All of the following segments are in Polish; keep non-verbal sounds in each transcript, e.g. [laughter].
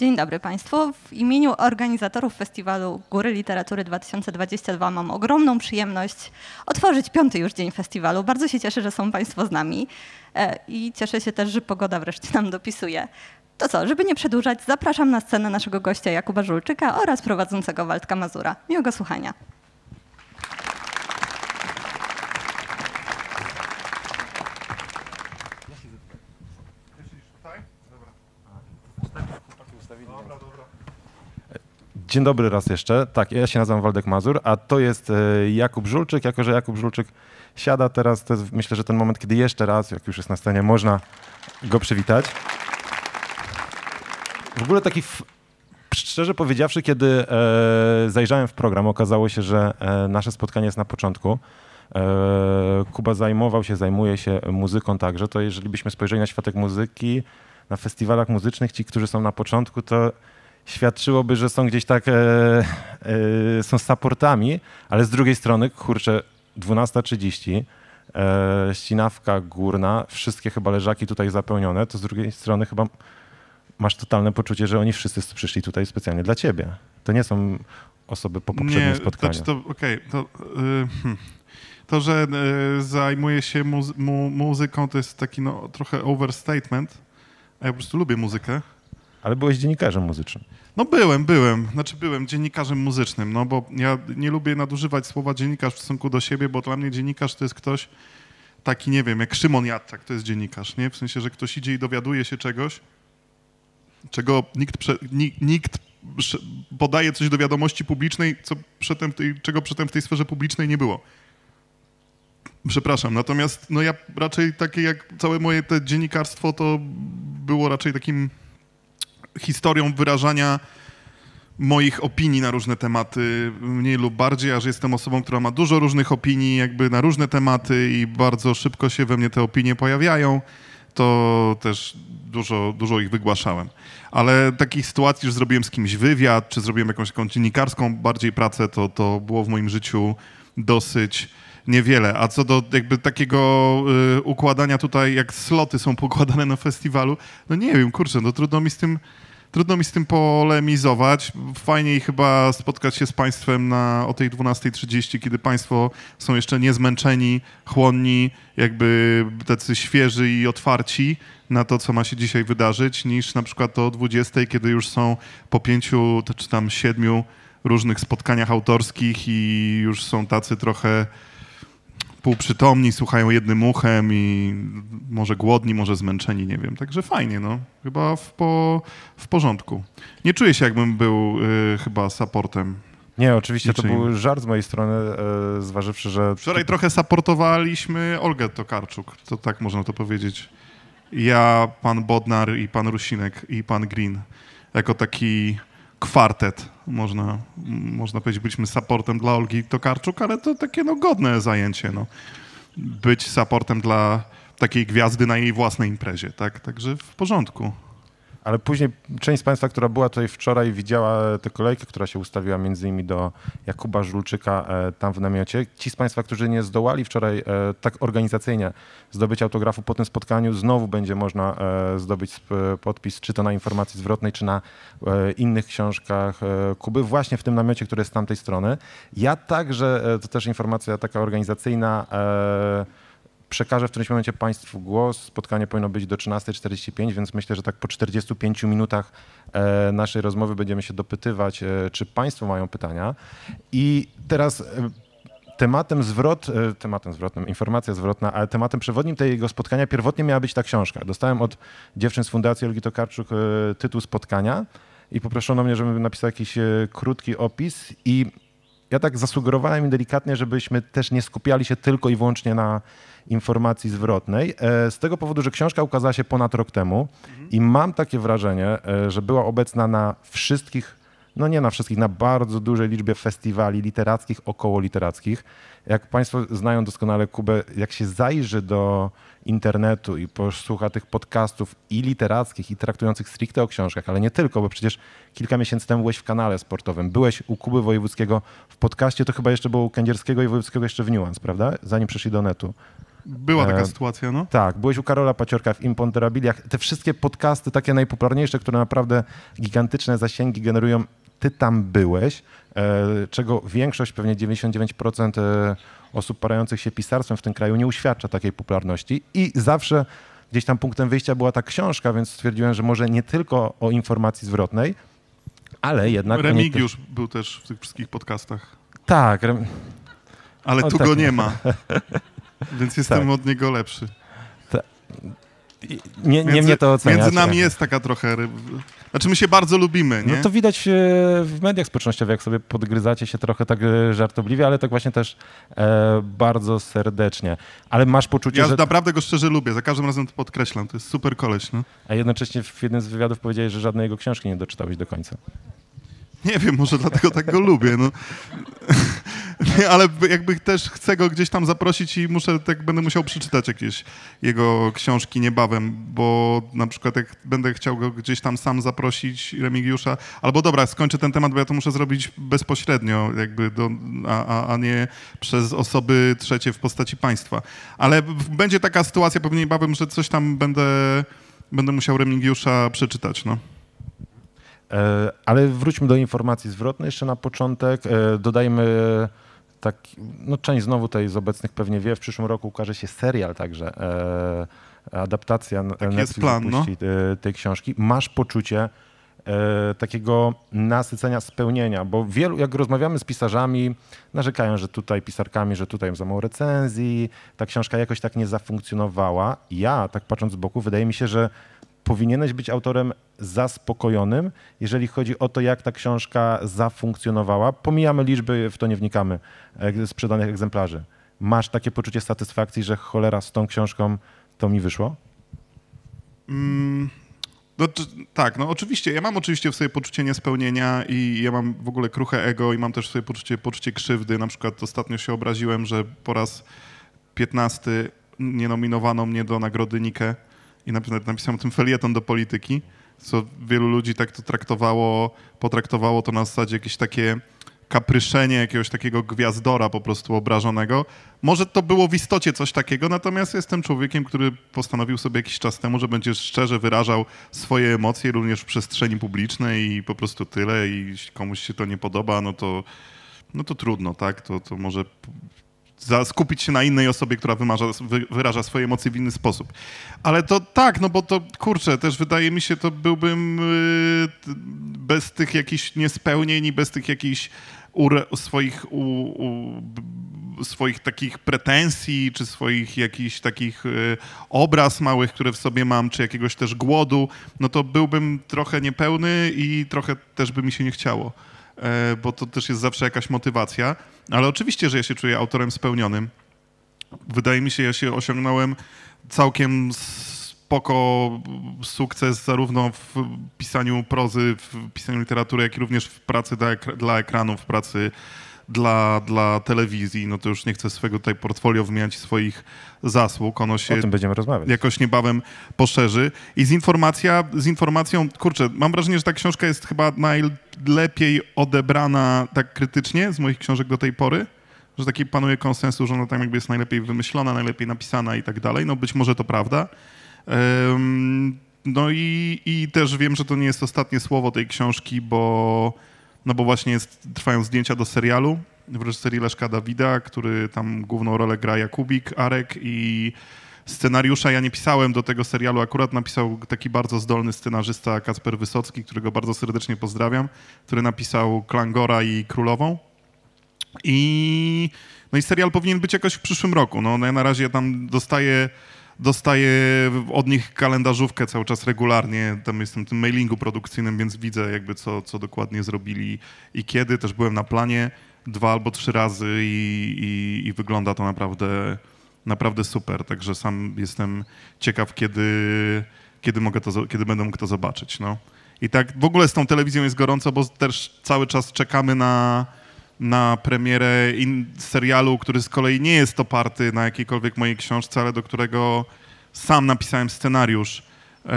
Dzień dobry Państwu. W imieniu organizatorów Festiwalu Góry Literatury 2022 mam ogromną przyjemność otworzyć piąty już dzień festiwalu. Bardzo się cieszę, że są Państwo z nami e, i cieszę się też, że pogoda wreszcie nam dopisuje. To co, żeby nie przedłużać, zapraszam na scenę naszego gościa Jakuba Żulczyka oraz prowadzącego Waldka Mazura. Miłego słuchania. Dzień dobry raz jeszcze. Tak, ja się nazywam Waldek Mazur, a to jest e, Jakub Żulczyk. Jako, że Jakub Żulczyk siada teraz, to jest myślę, że ten moment, kiedy jeszcze raz, jak już jest na scenie, można go przywitać. W ogóle taki, szczerze powiedziawszy, kiedy e, zajrzałem w program, okazało się, że e, nasze spotkanie jest na początku. Kuba zajmował się, zajmuje się muzyką także, to jeżeli byśmy spojrzeli na światek muzyki, na festiwalach muzycznych, ci, którzy są na początku, to świadczyłoby, że są gdzieś tak, e, e, są supportami, ale z drugiej strony, kurczę, 12.30, e, ścinawka górna, wszystkie chyba leżaki tutaj zapełnione, to z drugiej strony chyba masz totalne poczucie, że oni wszyscy przyszli tutaj specjalnie dla ciebie. To nie są osoby po poprzednim nie, spotkaniu. Znaczy to, okay, to, yy, hmm. to, że e, zajmuję się muzy mu muzyką, to jest taki no, trochę overstatement, a ja po prostu lubię muzykę. Ale byłeś dziennikarzem muzycznym. No byłem, byłem. Znaczy byłem dziennikarzem muzycznym, no bo ja nie lubię nadużywać słowa dziennikarz w stosunku do siebie, bo dla mnie dziennikarz to jest ktoś taki, nie wiem, jak Szymon Jadczak to jest dziennikarz, nie? W sensie, że ktoś idzie i dowiaduje się czegoś, czego nikt, prze, nikt podaje coś do wiadomości publicznej, co przedtem tej, czego przedtem w tej sferze publicznej nie było. Przepraszam, natomiast no ja raczej takie jak całe moje te dziennikarstwo to było raczej takim historią wyrażania moich opinii na różne tematy, mniej lub bardziej, aż jestem osobą, która ma dużo różnych opinii, jakby na różne tematy i bardzo szybko się we mnie te opinie pojawiają, to też dużo, dużo ich wygłaszałem. Ale takich sytuacji, że zrobiłem z kimś wywiad, czy zrobiłem jakąś taką dziennikarską bardziej pracę, to, to było w moim życiu dosyć niewiele. A co do jakby takiego y, układania tutaj, jak sloty są pokładane na festiwalu, no nie wiem, kurczę, no trudno mi z tym Trudno mi z tym polemizować. Fajniej chyba spotkać się z Państwem na, o tej 12.30, kiedy Państwo są jeszcze niezmęczeni, chłonni, jakby tacy świeży i otwarci na to, co ma się dzisiaj wydarzyć, niż na przykład o 20, kiedy już są po pięciu czy tam siedmiu różnych spotkaniach autorskich i już są tacy trochę półprzytomni, słuchają jednym uchem i może głodni, może zmęczeni, nie wiem. Także fajnie, no. Chyba w, po, w porządku. Nie czuję się, jakbym był y, chyba supportem. Nie, oczywiście Niczym. to był żart z mojej strony, y, zważywszy, że... Wczoraj trochę supportowaliśmy Olgę Tokarczuk, to tak można to powiedzieć. Ja, pan Bodnar i pan Rusinek i pan Green. Jako taki kwartet można, można powiedzieć, byliśmy supportem dla Olgi Tokarczuk, ale to takie no, godne zajęcie. No. Być supportem dla takiej gwiazdy na jej własnej imprezie, tak? Także w porządku. Ale później część z Państwa, która była tutaj wczoraj, widziała tę kolejkę, która się ustawiła między innymi do Jakuba Żulczyka e, tam w namiocie. Ci z Państwa, którzy nie zdołali wczoraj e, tak organizacyjnie zdobyć autografu po tym spotkaniu, znowu będzie można e, zdobyć podpis, czy to na informacji zwrotnej, czy na innych książkach Kuby, właśnie w tym namiocie, który jest z tamtej strony. Ja także, to też informacja taka organizacyjna, przekażę w którymś momencie Państwu głos. Spotkanie powinno być do 13.45, więc myślę, że tak po 45 minutach e, naszej rozmowy będziemy się dopytywać, e, czy Państwo mają pytania. I teraz e, tematem zwrot, tematem zwrotnym, informacja zwrotna, ale tematem przewodnim tego spotkania pierwotnie miała być ta książka. Dostałem od dziewczyn z Fundacji Olgi Tokarczuk tytuł spotkania i poproszono mnie, żebym napisał jakiś krótki opis i ja tak zasugerowałem im delikatnie, żebyśmy też nie skupiali się tylko i wyłącznie na informacji zwrotnej, e, z tego powodu, że książka ukazała się ponad rok temu mhm. i mam takie wrażenie, e, że była obecna na wszystkich, no nie na wszystkich, na bardzo dużej liczbie festiwali literackich, około literackich jak Państwo znają doskonale Kubę, jak się zajrzy do internetu i posłucha tych podcastów i literackich, i traktujących stricte o książkach, ale nie tylko, bo przecież kilka miesięcy temu byłeś w kanale sportowym, byłeś u Kuby Wojewódzkiego w podcaście, to chyba jeszcze było u Kędzierskiego i Wojewódzkiego jeszcze w Nuance, prawda? Zanim przeszli do netu. Była taka e, sytuacja, no. Tak, byłeś u Karola Paciorka w Imponderabiliach. Te wszystkie podcasty, takie najpopularniejsze, które naprawdę gigantyczne zasięgi generują ty tam byłeś, e, czego większość, pewnie 99% e, osób parających się pisarstwem w tym kraju nie uświadcza takiej popularności i zawsze gdzieś tam punktem wyjścia była ta książka, więc stwierdziłem, że może nie tylko o informacji zwrotnej, ale jednak... Remigiusz też... był też w tych wszystkich podcastach. Tak. Rem... Ale o, tu tak. go nie ma, [laughs] więc jestem tak. od niego lepszy nie, nie mnie to Między nami jest taka trochę... Znaczy my się bardzo lubimy, no nie? No to widać e, w mediach społecznościowych, jak sobie podgryzacie się trochę tak e, żartobliwie, ale tak właśnie też e, bardzo serdecznie. Ale masz poczucie, ja że... Ja naprawdę go szczerze lubię, za każdym razem to podkreślam, to jest super koleś, no. A jednocześnie w jednym z wywiadów powiedziałeś, że żadnej jego książki nie doczytałeś do końca. Nie wiem, może dlatego tak go lubię. No. Nie, ale jakby też chcę go gdzieś tam zaprosić i muszę, tak będę musiał przeczytać jakieś jego książki niebawem, bo na przykład jak będę chciał go gdzieś tam sam zaprosić, Remigiusza, albo dobra, skończę ten temat, bo ja to muszę zrobić bezpośrednio, jakby do, a, a, a nie przez osoby trzecie w postaci państwa. Ale będzie taka sytuacja pewnie niebawem, że coś tam będę, będę musiał Remigiusza przeczytać, no. E, ale wróćmy do informacji zwrotnej jeszcze na początek. E, dodajmy e, tak, no część znowu tej z obecnych pewnie wie, w przyszłym roku ukaże się serial także, adaptacja tak jest plan, no. tej książki. Masz poczucie takiego nasycenia, spełnienia, bo wielu, jak rozmawiamy z pisarzami, narzekają, że tutaj pisarkami, że tutaj za mało recenzji, ta książka jakoś tak nie zafunkcjonowała. Ja, tak patrząc z boku, wydaje mi się, że powinieneś być autorem zaspokojonym, jeżeli chodzi o to, jak ta książka zafunkcjonowała. Pomijamy liczby, w to nie wnikamy, e, sprzedanych egzemplarzy. Masz takie poczucie satysfakcji, że cholera z tą książką to mi wyszło? Mm, no, tak, no oczywiście. Ja mam oczywiście w sobie poczucie niespełnienia i ja mam w ogóle kruche ego i mam też w sobie poczucie, poczucie krzywdy. Na przykład ostatnio się obraziłem, że po raz 15 nie nominowano mnie do nagrody Nike i napisałem o tym felieton do polityki, co wielu ludzi tak to traktowało, potraktowało to na zasadzie jakieś takie kapryszenie jakiegoś takiego gwiazdora po prostu obrażonego. Może to było w istocie coś takiego, natomiast jestem człowiekiem, który postanowił sobie jakiś czas temu, że będzie szczerze wyrażał swoje emocje również w przestrzeni publicznej i po prostu tyle i jeśli komuś się to nie podoba, no to, no to trudno, tak? To, to może za skupić się na innej osobie, która wymarza, wy, wyraża swoje emocje w inny sposób. Ale to tak, no bo to kurczę, też wydaje mi się, to byłbym yy, bez tych jakichś niespełnień i bez tych jakichś ure, swoich, u, u, swoich takich pretensji, czy swoich jakichś takich y, obraz małych, które w sobie mam, czy jakiegoś też głodu, no to byłbym trochę niepełny i trochę też by mi się nie chciało. E, bo to też jest zawsze jakaś motywacja. Ale oczywiście, że ja się czuję autorem spełnionym. Wydaje mi się, ja się osiągnąłem całkiem spoko sukces zarówno w pisaniu prozy, w pisaniu literatury, jak i również w pracy dla, ekr dla ekranu, w pracy dla, dla telewizji. No to już nie chcę swojego tutaj portfolio wymieniać swoich zasług. Ono się o tym będziemy rozmawiać. jakoś niebawem poszerzy. I z, informacja, z informacją, kurczę, mam wrażenie, że ta książka jest chyba naj lepiej odebrana tak krytycznie z moich książek do tej pory, że taki panuje konsensus, że ona tam jakby jest najlepiej wymyślona, najlepiej napisana i tak dalej. No być może to prawda. No i, i też wiem, że to nie jest ostatnie słowo tej książki, bo, no bo właśnie jest, trwają zdjęcia do serialu w reżyserii Leszka Dawida, który tam główną rolę gra Jakubik, Arek i Scenariusza ja nie pisałem do tego serialu, akurat napisał taki bardzo zdolny scenarzysta Kacper Wysocki, którego bardzo serdecznie pozdrawiam, który napisał Klangora i Królową. I, no i serial powinien być jakoś w przyszłym roku. No, no, ja na razie tam dostaję dostaję od nich kalendarzówkę cały czas regularnie. Tam jestem w tym mailingu produkcyjnym, więc widzę jakby co, co dokładnie zrobili i kiedy. Też byłem na planie dwa albo trzy razy i, i, i wygląda to naprawdę naprawdę super. Także sam jestem ciekaw, kiedy, kiedy, mogę to, kiedy będę mógł to zobaczyć. No. I tak w ogóle z tą telewizją jest gorąco, bo też cały czas czekamy na, na premierę serialu, który z kolei nie jest oparty na jakiejkolwiek mojej książce, ale do którego sam napisałem scenariusz e,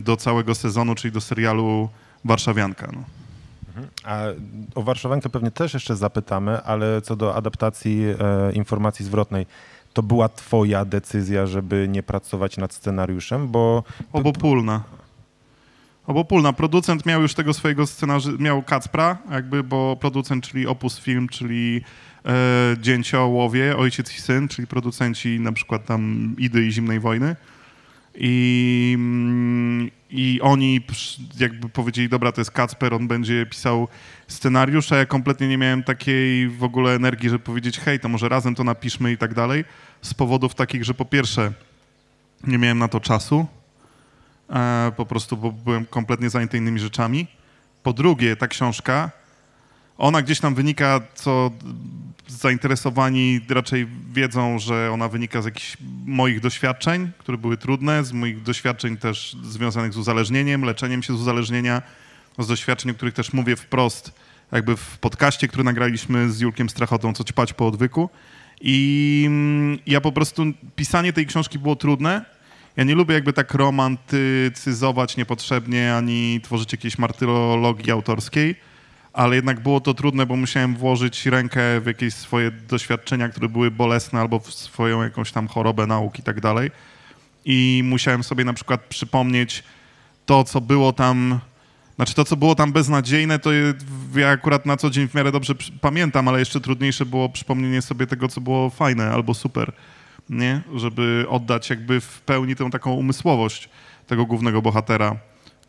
do całego sezonu, czyli do serialu Warszawianka. No. Mhm. A o Warszawiankę pewnie też jeszcze zapytamy, ale co do adaptacji e, informacji zwrotnej, to była twoja decyzja, żeby nie pracować nad scenariuszem, bo... Obopólna. Obopólna. Producent miał już tego swojego scenariusza, miał Kacpra jakby, bo producent, czyli Opus Film, czyli e, Dzięciołowie, Ojciec i Syn, czyli producenci na przykład tam Idy i Zimnej Wojny. I, mm, I oni jakby powiedzieli, dobra, to jest Kacper, on będzie pisał scenariusz, a ja kompletnie nie miałem takiej w ogóle energii, żeby powiedzieć, hej, to może razem to napiszmy i tak dalej. Z powodów takich, że po pierwsze nie miałem na to czasu, e, po prostu bo byłem kompletnie zajęty innymi rzeczami. Po drugie, ta książka, ona gdzieś tam wynika, co zainteresowani raczej wiedzą, że ona wynika z jakichś moich doświadczeń, które były trudne, z moich doświadczeń też związanych z uzależnieniem, leczeniem się z uzależnienia, z doświadczeń, o których też mówię wprost, jakby w podcaście, który nagraliśmy z Julkiem Strachotą, co ćpać po odwyku. I mm, ja po prostu, pisanie tej książki było trudne. Ja nie lubię jakby tak romantycyzować niepotrzebnie, ani tworzyć jakiejś martyrologii autorskiej ale jednak było to trudne, bo musiałem włożyć rękę w jakieś swoje doświadczenia, które były bolesne, albo w swoją jakąś tam chorobę nauki i tak dalej. I musiałem sobie na przykład przypomnieć to, co było tam. Znaczy to, co było tam beznadziejne, to ja akurat na co dzień w miarę dobrze pamiętam, ale jeszcze trudniejsze było przypomnienie sobie tego, co było fajne albo super, nie? Żeby oddać jakby w pełni tą taką umysłowość tego głównego bohatera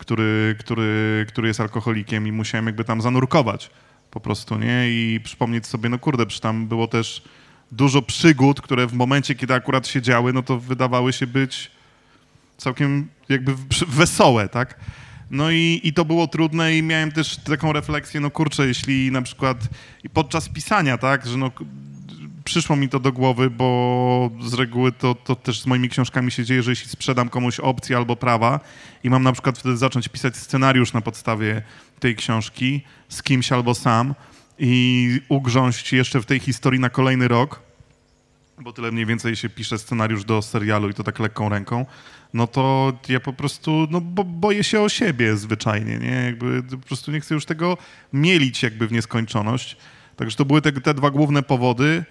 który, który, który jest alkoholikiem i musiałem jakby tam zanurkować po prostu, nie? I przypomnieć sobie, no kurde, przy tam było też dużo przygód, które w momencie, kiedy akurat się działy, no to wydawały się być całkiem jakby wesołe, tak? No i, i to było trudne i miałem też taką refleksję, no kurczę, jeśli na przykład podczas pisania, tak, że no przyszło mi to do głowy, bo z reguły to, to też z moimi książkami się dzieje, że jeśli sprzedam komuś opcję albo prawa i mam na przykład wtedy zacząć pisać scenariusz na podstawie tej książki z kimś albo sam i ugrząść jeszcze w tej historii na kolejny rok, bo tyle mniej więcej się pisze scenariusz do serialu i to tak lekką ręką, no to ja po prostu no, bo, boję się o siebie zwyczajnie, nie? Jakby po prostu nie chcę już tego mielić jakby w nieskończoność. Także to były te, te dwa główne powody.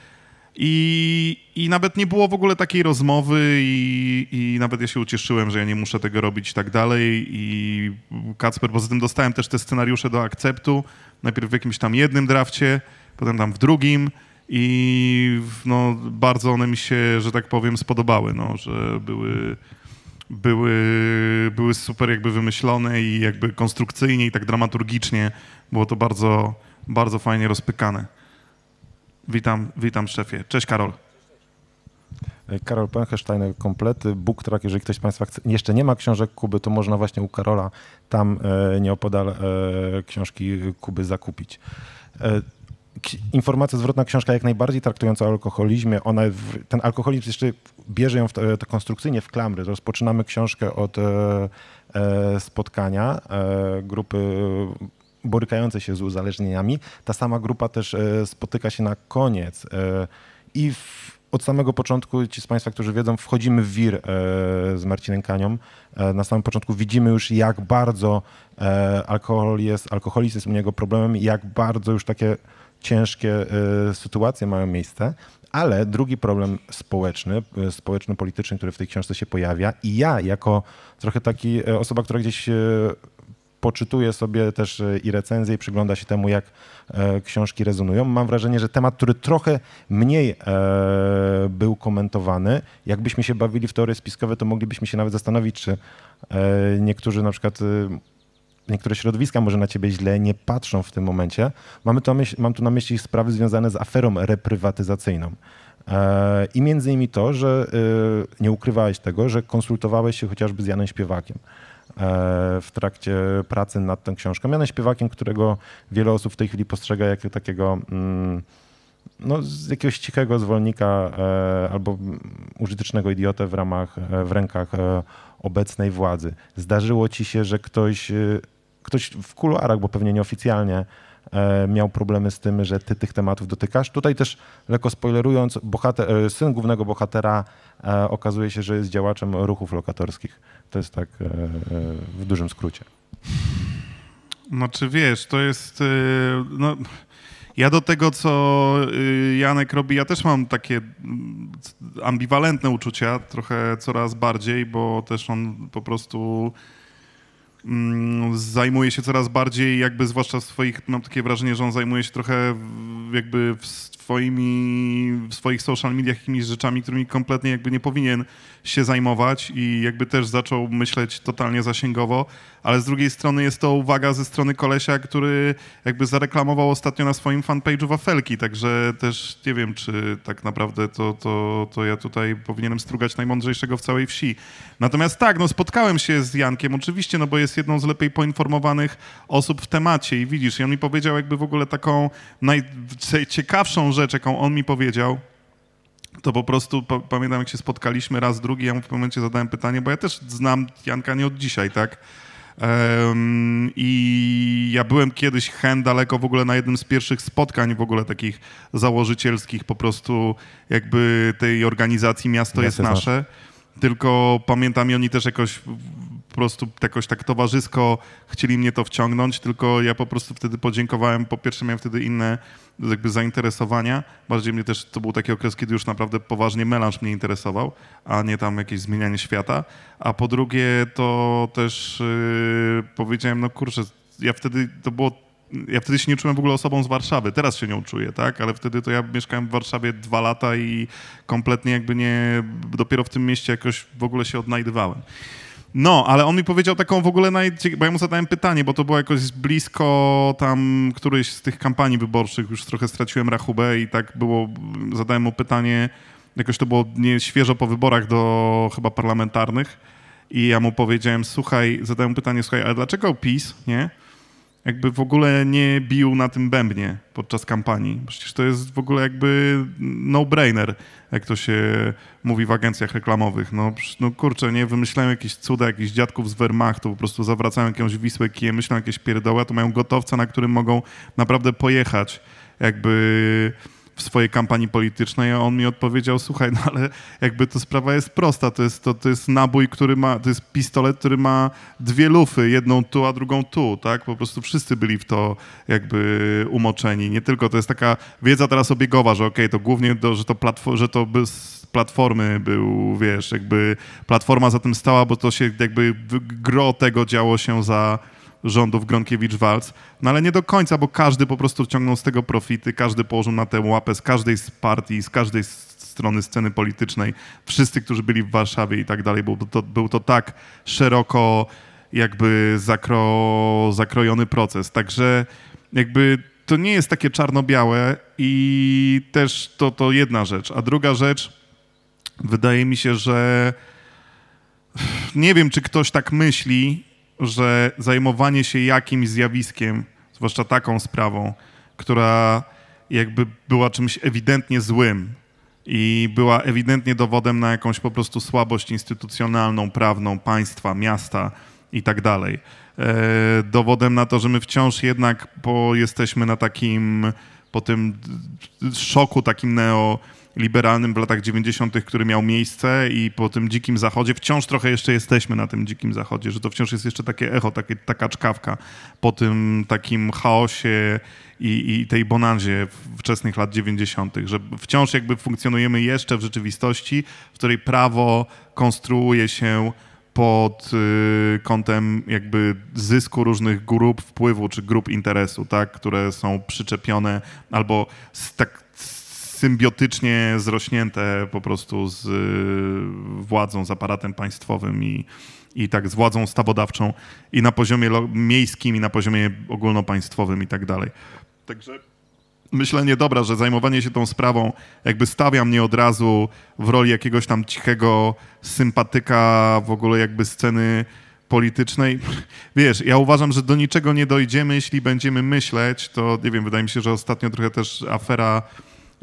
I, I nawet nie było w ogóle takiej rozmowy, i, i nawet ja się ucieszyłem, że ja nie muszę tego robić i tak dalej. I Kacper, poza tym dostałem też te scenariusze do akceptu. Najpierw w jakimś tam jednym drafcie, potem tam w drugim. I no, bardzo one mi się, że tak powiem, spodobały, no, że były, były, były super jakby wymyślone i jakby konstrukcyjnie i tak dramaturgicznie było to bardzo, bardzo fajnie rozpykane. Witam, witam szefie. Cześć Karol. E, Karol Pęcherstein, komplety, BookTrack, jeżeli ktoś z Państwa chce, jeszcze nie ma książek Kuby, to można właśnie u Karola tam e, nieopodal e, książki Kuby zakupić. E, informacja zwrotna książka jak najbardziej traktująca o alkoholizmie. Ona, ten alkoholizm jeszcze bierze ją w, e, to konstrukcyjnie w klamry. Rozpoczynamy książkę od e, e spotkania grupy borykające się z uzależnieniami. Ta sama grupa też e, spotyka się na koniec e, i w, od samego początku, ci z Państwa, którzy wiedzą, wchodzimy w wir e, z Marcinem Kanią. na samym początku widzimy już, jak bardzo alkohol jest, alkoholizm jest u niego problemem, jak bardzo już takie ciężkie sytuacje mają miejsce. Ale drugi problem społeczny, społeczno-polityczny, który w tej książce się pojawia, i ja, jako trochę taki osoba, która gdzieś poczytuje sobie też e, i recenzje i przygląda się temu, jak e, książki rezonują. Mam wrażenie, że temat, który trochę mniej e, był komentowany, jakbyśmy się bawili w teorie spiskowe, to moglibyśmy się nawet zastanowić, czy niektórzy na przykład y, niektóre środowiska może na ciebie źle nie patrzą w tym momencie. Mamy tu myśl, mam tu na myśli sprawy związane z aferą reprywatyzacyjną. I między innymi to, że y, nie ukrywałeś tego, że konsultowałeś się chociażby z Janem Śpiewakiem. E, w trakcie pracy nad tą książką. Mianem śpiewakiem, którego wiele osób w tej chwili postrzega jako takiego mm, no, z jakiegoś cichego zwolnika e, albo użytecznego idiotę w ramach, e, w rękach obecnej władzy. Zdarzyło ci się, że ktoś, ktoś w kuluarach, bo pewnie nieoficjalnie, E, miał problemy z tym, że ty tych tematów dotykasz. Tutaj też, lekko spoilerując, bohater, e, syn głównego bohatera e, okazuje się, że jest działaczem ruchów lokatorskich. To jest tak w dużym skrócie. Znaczy wiesz, to jest... No... Ja do tego, co Janek robi, ja też mam takie mm, ambiwalentne uczucia, trochę coraz bardziej, bo też on po prostu Mm, zajmuje się coraz bardziej, jakby zwłaszcza w swoich, mam takie wrażenie, że on zajmuje się trochę jakby w, swoimi, w swoich social mediach jakimiś rzeczami, którymi kompletnie jakby nie powinien się zajmować i jakby też zaczął myśleć totalnie zasięgowo, ale z drugiej strony jest to uwaga ze strony kolesia, który jakby zareklamował ostatnio na swoim fanpage'u wafelki, także też nie wiem, czy tak naprawdę to, to, to ja tutaj powinienem strugać najmądrzejszego w całej wsi. Natomiast tak, no spotkałem się z Jankiem oczywiście, no bo jest jedną z lepiej poinformowanych osób w temacie i widzisz, i on mi powiedział jakby w ogóle taką najciekawszą rzecz, jaką on mi powiedział, to po prostu pamiętam, jak się spotkaliśmy raz, drugi, ja mu w pewnym momencie zadałem pytanie, bo ja też znam Janka nie od dzisiaj, tak? Um, I ja byłem kiedyś hen daleko w ogóle na jednym z pierwszych spotkań w ogóle takich założycielskich po prostu jakby tej organizacji Miasto, Miasto jest, nasze. Tylko pamiętam i oni też jakoś po prostu jakoś tak towarzysko chcieli mnie to wciągnąć, tylko ja po prostu wtedy podziękowałem. Po pierwsze miałem wtedy inne jakby zainteresowania. Bardziej mnie też, to był taki okres, kiedy już naprawdę poważnie melanż mnie interesował, a nie tam jakieś zmienianie świata. A po drugie to też yy, powiedziałem, no kurczę, ja wtedy to było ja wtedy się nie czułem w ogóle osobą z Warszawy, teraz się nią czuję, tak? Ale wtedy to ja mieszkałem w Warszawie dwa lata i kompletnie jakby nie, dopiero w tym mieście jakoś w ogóle się odnajdywałem. No, ale on mi powiedział taką w ogóle najciekawszą, bo ja mu zadałem pytanie, bo to było jakoś blisko tam którejś z tych kampanii wyborczych, już trochę straciłem rachubę i tak było, zadałem mu pytanie, jakoś to było nie świeżo po wyborach do chyba parlamentarnych i ja mu powiedziałem, słuchaj, zadałem pytanie, słuchaj, ale dlaczego PiS, nie? jakby w ogóle nie bił na tym bębnie podczas kampanii. Przecież to jest w ogóle jakby no-brainer, jak to się mówi w agencjach reklamowych. No, no kurczę, nie, wymyślają jakieś cuda, jakichś dziadków z Wehrmachtu, po prostu zawracają jakąś Wisłę kije, myślą jakieś pierdoła, to mają gotowca, na którym mogą naprawdę pojechać jakby w swojej kampanii politycznej, a on mi odpowiedział, słuchaj, no ale jakby to sprawa jest prosta, to jest, to, to jest nabój, który ma, to jest pistolet, który ma dwie lufy, jedną tu, a drugą tu, tak? Po prostu wszyscy byli w to jakby umoczeni, nie tylko, to jest taka wiedza teraz obiegowa, że okej, okay, to głównie, do, że to platform, że to platformy był, wiesz, jakby platforma za tym stała, bo to się jakby gro tego działo się za rządów Gronkiewicz-Walc, no ale nie do końca, bo każdy po prostu ciągnął z tego profity, każdy położył na tę łapę z każdej z partii, z każdej strony sceny politycznej, wszyscy, którzy byli w Warszawie i tak dalej. Był to, był to tak szeroko jakby zakro, zakrojony proces. Także jakby to nie jest takie czarno-białe i też to, to jedna rzecz. A druga rzecz, wydaje mi się, że nie wiem, czy ktoś tak myśli, że zajmowanie się jakimś zjawiskiem, zwłaszcza taką sprawą, która jakby była czymś ewidentnie złym i była ewidentnie dowodem na jakąś po prostu słabość instytucjonalną, prawną państwa, miasta i tak dalej. E, dowodem na to, że my wciąż jednak po, jesteśmy na takim, po tym szoku takim neo liberalnym w latach 90., który miał miejsce i po tym dzikim zachodzie, wciąż trochę jeszcze jesteśmy na tym dzikim zachodzie, że to wciąż jest jeszcze takie echo, takie, taka czkawka po tym takim chaosie i, i tej bonanzie wczesnych lat 90., że wciąż jakby funkcjonujemy jeszcze w rzeczywistości, w której prawo konstruuje się pod y, kątem jakby zysku różnych grup wpływu czy grup interesu, tak, które są przyczepione albo z tak symbiotycznie zrośnięte po prostu z y, władzą, z aparatem państwowym i, i tak z władzą ustawodawczą i na poziomie miejskim, i na poziomie ogólnopaństwowym i tak dalej. Także myślę dobra, że zajmowanie się tą sprawą jakby stawia mnie od razu w roli jakiegoś tam cichego sympatyka w ogóle jakby sceny politycznej. [laughs] Wiesz, ja uważam, że do niczego nie dojdziemy, jeśli będziemy myśleć, to nie wiem, wydaje mi się, że ostatnio trochę też afera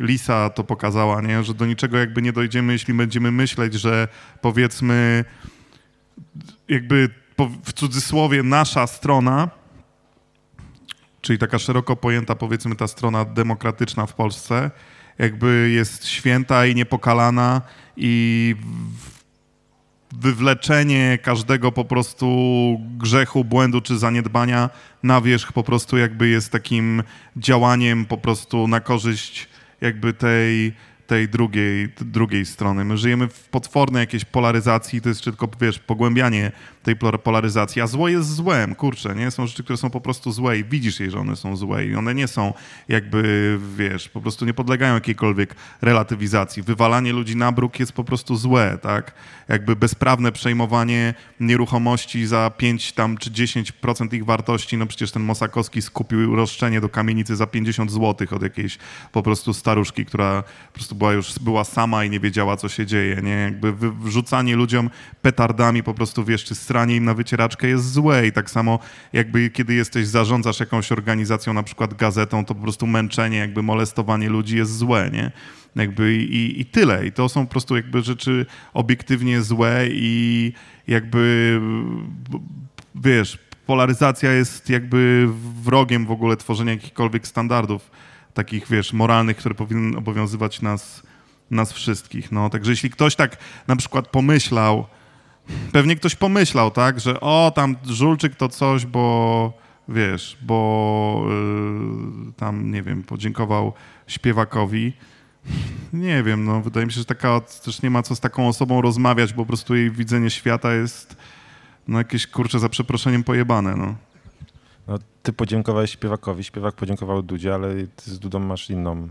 Lisa to pokazała, nie? że do niczego jakby nie dojdziemy, jeśli będziemy myśleć, że powiedzmy jakby w cudzysłowie nasza strona, czyli taka szeroko pojęta powiedzmy ta strona demokratyczna w Polsce, jakby jest święta i niepokalana i wywleczenie każdego po prostu grzechu, błędu czy zaniedbania na wierzch po prostu jakby jest takim działaniem po prostu na korzyść jakby tej tej drugiej, drugiej strony. My żyjemy w potwornej jakiejś polaryzacji, to jest tylko, wiesz, pogłębianie tej polaryzacji, a zło jest złem, kurczę, nie? Są rzeczy, które są po prostu złe i widzisz je, że one są złe i one nie są jakby, wiesz, po prostu nie podlegają jakiejkolwiek relatywizacji. Wywalanie ludzi na bruk jest po prostu złe, tak? Jakby bezprawne przejmowanie nieruchomości za 5 tam czy 10% ich wartości, no przecież ten Mosakowski skupił roszczenie do kamienicy za 50 zł od jakiejś po prostu staruszki, która po prostu była już była sama i nie wiedziała, co się dzieje. Nie? Jakby wrzucanie ludziom petardami po prostu, wiesz, czy stranie im na wycieraczkę jest złe i tak samo jakby kiedy jesteś, zarządzasz jakąś organizacją, na przykład gazetą, to po prostu męczenie, jakby molestowanie ludzi jest złe, nie? Jakby i, i tyle. I to są po prostu jakby rzeczy obiektywnie złe i jakby, wiesz, polaryzacja jest jakby wrogiem w ogóle tworzenia jakichkolwiek standardów takich, wiesz, moralnych, które powinny obowiązywać nas, nas wszystkich. No, także jeśli ktoś tak na przykład pomyślał, pewnie ktoś pomyślał, tak, że o, tam Żulczyk to coś, bo wiesz, bo y, tam, nie wiem, podziękował śpiewakowi. Nie wiem, no wydaje mi się, że taka też nie ma co z taką osobą rozmawiać, bo po prostu jej widzenie świata jest no jakieś, kurczę, za przeproszeniem pojebane, no. No, ty podziękowałeś śpiewakowi, śpiewak podziękował Dudzie, ale ty z Dudą masz inną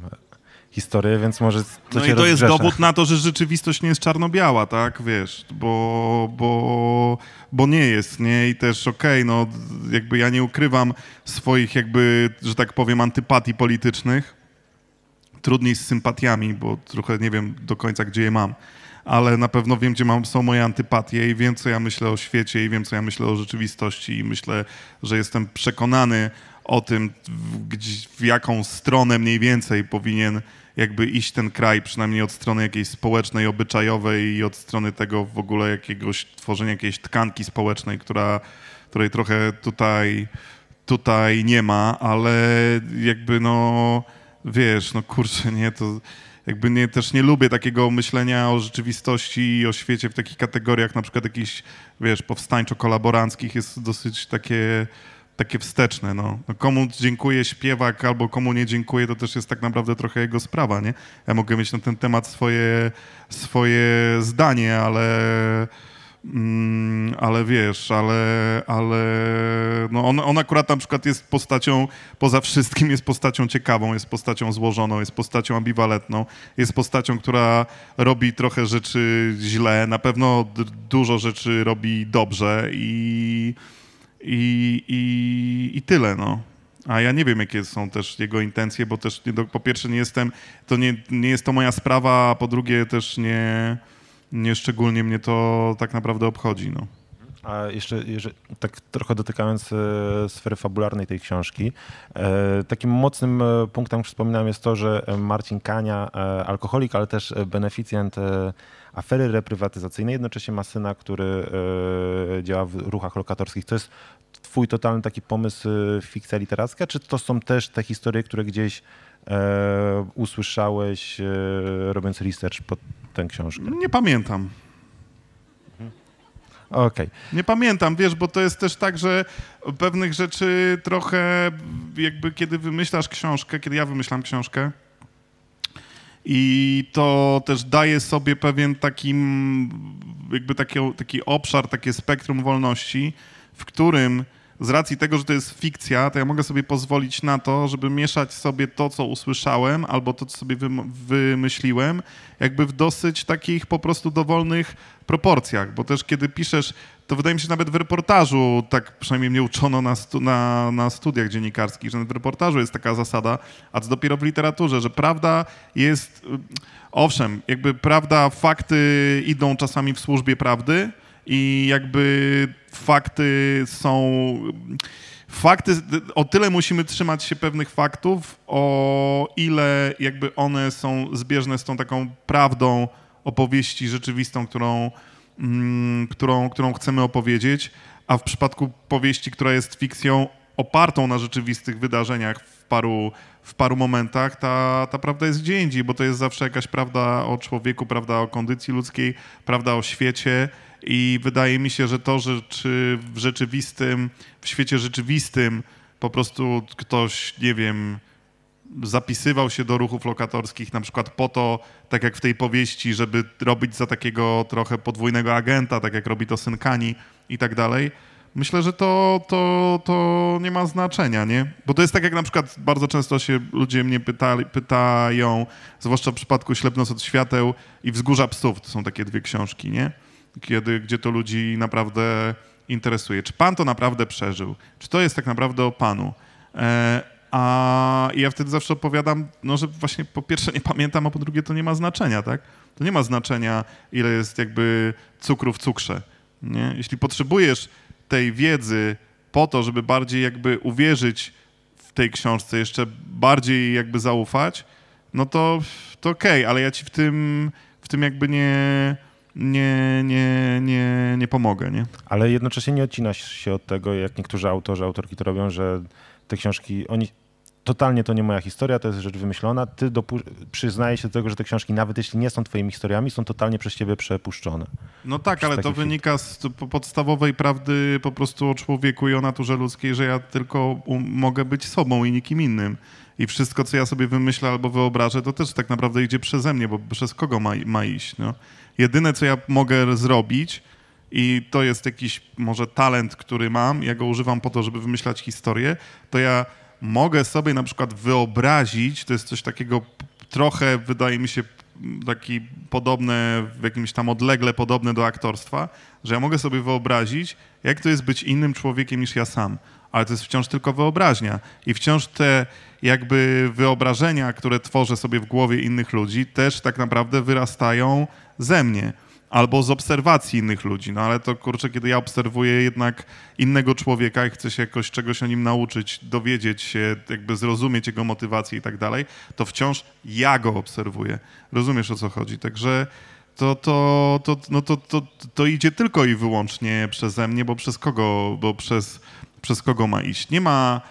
historię, więc może to No i to rozgrzesza. jest dowód na to, że rzeczywistość nie jest czarno-biała, tak, wiesz, bo, bo, bo nie jest, nie? I też okej, okay, no jakby ja nie ukrywam swoich jakby, że tak powiem, antypatii politycznych. Trudniej z sympatiami, bo trochę nie wiem do końca, gdzie je mam ale na pewno wiem, gdzie mam, są moje antypatie i wiem, co ja myślę o świecie i wiem, co ja myślę o rzeczywistości i myślę, że jestem przekonany o tym, w, w jaką stronę mniej więcej powinien jakby iść ten kraj, przynajmniej od strony jakiejś społecznej, obyczajowej i od strony tego w ogóle jakiegoś tworzenia jakiejś tkanki społecznej, która, której trochę tutaj, tutaj nie ma, ale jakby no, wiesz, no kurczę, nie, to jakby nie, też nie lubię takiego myślenia o rzeczywistości i o świecie w takich kategoriach, na przykład jakichś, wiesz, powstańczo-kolaboranckich jest dosyć takie takie wsteczne. No. no. komu dziękuję śpiewak albo komu nie dziękuję, to też jest tak naprawdę trochę jego sprawa, nie? Ja mogę mieć na ten temat swoje, swoje zdanie, ale Mm, ale wiesz, ale, ale no on, on akurat na przykład jest postacią, poza wszystkim jest postacią ciekawą, jest postacią złożoną, jest postacią ambiwalentną, jest postacią, która robi trochę rzeczy źle, na pewno dużo rzeczy robi dobrze i, i, i, i tyle, no. A ja nie wiem, jakie są też jego intencje, bo też nie, po pierwsze nie jestem, to nie, nie jest to moja sprawa, a po drugie też nie nie szczególnie mnie to tak naprawdę obchodzi. No. A jeszcze, tak trochę dotykając e, sfery fabularnej tej książki, e, takim mocnym e, punktem, wspominałem, jest to, że Marcin Kania, alkoholik, ale też beneficjent afery reprywatyzacyjnej, jednocześnie ma syna, który działa w ruchach lokatorskich. To jest twój totalny taki pomysł fikcja literacka, czy to są też te historie, które gdzieś E, usłyszałeś e, robiąc research pod tę książkę? Nie pamiętam. Mhm. Okay. Nie pamiętam, wiesz, bo to jest też tak, że pewnych rzeczy trochę jakby kiedy wymyślasz książkę, kiedy ja wymyślam książkę i to też daje sobie pewien takim jakby taki, taki obszar, takie spektrum wolności, w którym z racji tego, że to jest fikcja, to ja mogę sobie pozwolić na to, żeby mieszać sobie to, co usłyszałem, albo to, co sobie wymyśliłem, jakby w dosyć takich po prostu dowolnych proporcjach, bo też kiedy piszesz, to wydaje mi się nawet w reportażu, tak przynajmniej mnie uczono na, stu, na, na studiach dziennikarskich, że w reportażu jest taka zasada, a co dopiero w literaturze, że prawda jest, y, owszem, jakby prawda, fakty idą czasami w służbie prawdy, i jakby fakty są. Fakty, o tyle musimy trzymać się pewnych faktów, o ile jakby one są zbieżne z tą taką prawdą opowieści rzeczywistą, którą, mm, którą, którą chcemy opowiedzieć, a w przypadku powieści, która jest fikcją opartą na rzeczywistych wydarzeniach w paru, w paru momentach, ta, ta prawda jest gdzie indziej, bo to jest zawsze jakaś prawda o człowieku, prawda o kondycji ludzkiej, prawda o świecie i wydaje mi się, że to, że czy w rzeczywistym, w świecie rzeczywistym po prostu ktoś, nie wiem, zapisywał się do ruchów lokatorskich na przykład po to, tak jak w tej powieści, żeby robić za takiego trochę podwójnego agenta, tak jak robi to Synkani i tak dalej. Myślę, że to, to, to nie ma znaczenia, nie? Bo to jest tak, jak na przykład bardzo często się ludzie mnie pytali, pytają, zwłaszcza w przypadku Ślepnoc od świateł i Wzgórza psów, to są takie dwie książki, nie? kiedy, gdzie to ludzi naprawdę interesuje. Czy Pan to naprawdę przeżył? Czy to jest tak naprawdę o Panu? E, a ja wtedy zawsze opowiadam, no, że właśnie po pierwsze nie pamiętam, a po drugie to nie ma znaczenia, tak? To nie ma znaczenia, ile jest jakby cukru w cukrze. Nie? Jeśli potrzebujesz tej wiedzy po to, żeby bardziej jakby uwierzyć w tej książce, jeszcze bardziej jakby zaufać, no to, to okej, okay, ale ja ci w tym, w tym jakby nie nie, nie, nie, nie pomogę. Nie? Ale jednocześnie nie odcinasz się od tego, jak niektórzy autorzy, autorki to robią, że te książki, oni totalnie to nie moja historia, to jest rzecz wymyślona. Ty przyznajesz się do tego, że te książki, nawet jeśli nie są twoimi historiami, są totalnie przez ciebie przepuszczone. No tak, ale to wynika z podstawowej prawdy po prostu o człowieku i o naturze ludzkiej, że ja tylko um-, mogę być sobą i nikim innym. I wszystko, co ja sobie wymyślę albo wyobrażę, to też tak naprawdę idzie przeze mnie, bo przez kogo ma, ma iść, no? Jedyne, co ja mogę zrobić, i to jest jakiś może talent, który mam, ja go używam po to, żeby wymyślać historię, to ja mogę sobie na przykład wyobrazić, to jest coś takiego trochę, wydaje mi się, taki podobne, w jakimś tam odlegle podobne do aktorstwa, że ja mogę sobie wyobrazić, jak to jest być innym człowiekiem niż ja sam ale to jest wciąż tylko wyobraźnia. I wciąż te jakby wyobrażenia, które tworzę sobie w głowie innych ludzi, też tak naprawdę wyrastają ze mnie albo z obserwacji innych ludzi. No ale to kurczę, kiedy ja obserwuję jednak innego człowieka i chcę się jakoś czegoś o nim nauczyć, dowiedzieć się, jakby zrozumieć jego motywację i tak dalej, to wciąż ja go obserwuję. Rozumiesz o co chodzi? Także to, to, to, no to, to, to idzie tylko i wyłącznie przeze mnie, bo przez kogo? Bo przez przez kogo ma iść. Nie ma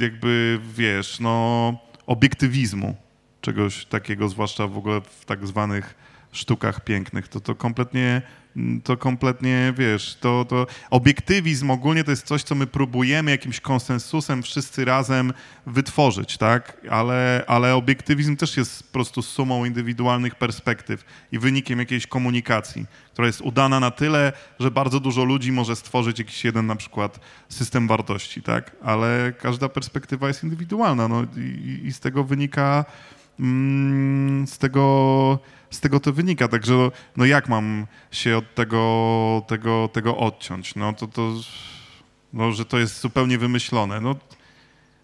jakby, wiesz, no obiektywizmu, czegoś takiego, zwłaszcza w ogóle w tak zwanych sztukach pięknych. To to kompletnie to kompletnie, wiesz, to, to obiektywizm ogólnie to jest coś, co my próbujemy jakimś konsensusem wszyscy razem wytworzyć, tak? Ale, ale obiektywizm też jest po prostu sumą indywidualnych perspektyw i wynikiem jakiejś komunikacji, która jest udana na tyle, że bardzo dużo ludzi może stworzyć jakiś jeden na przykład system wartości, tak? Ale każda perspektywa jest indywidualna, no i, i z tego wynika mm, z tego z tego to wynika. Także no, no jak mam się od tego, tego, tego odciąć? No to, to no, że to jest zupełnie wymyślone. No,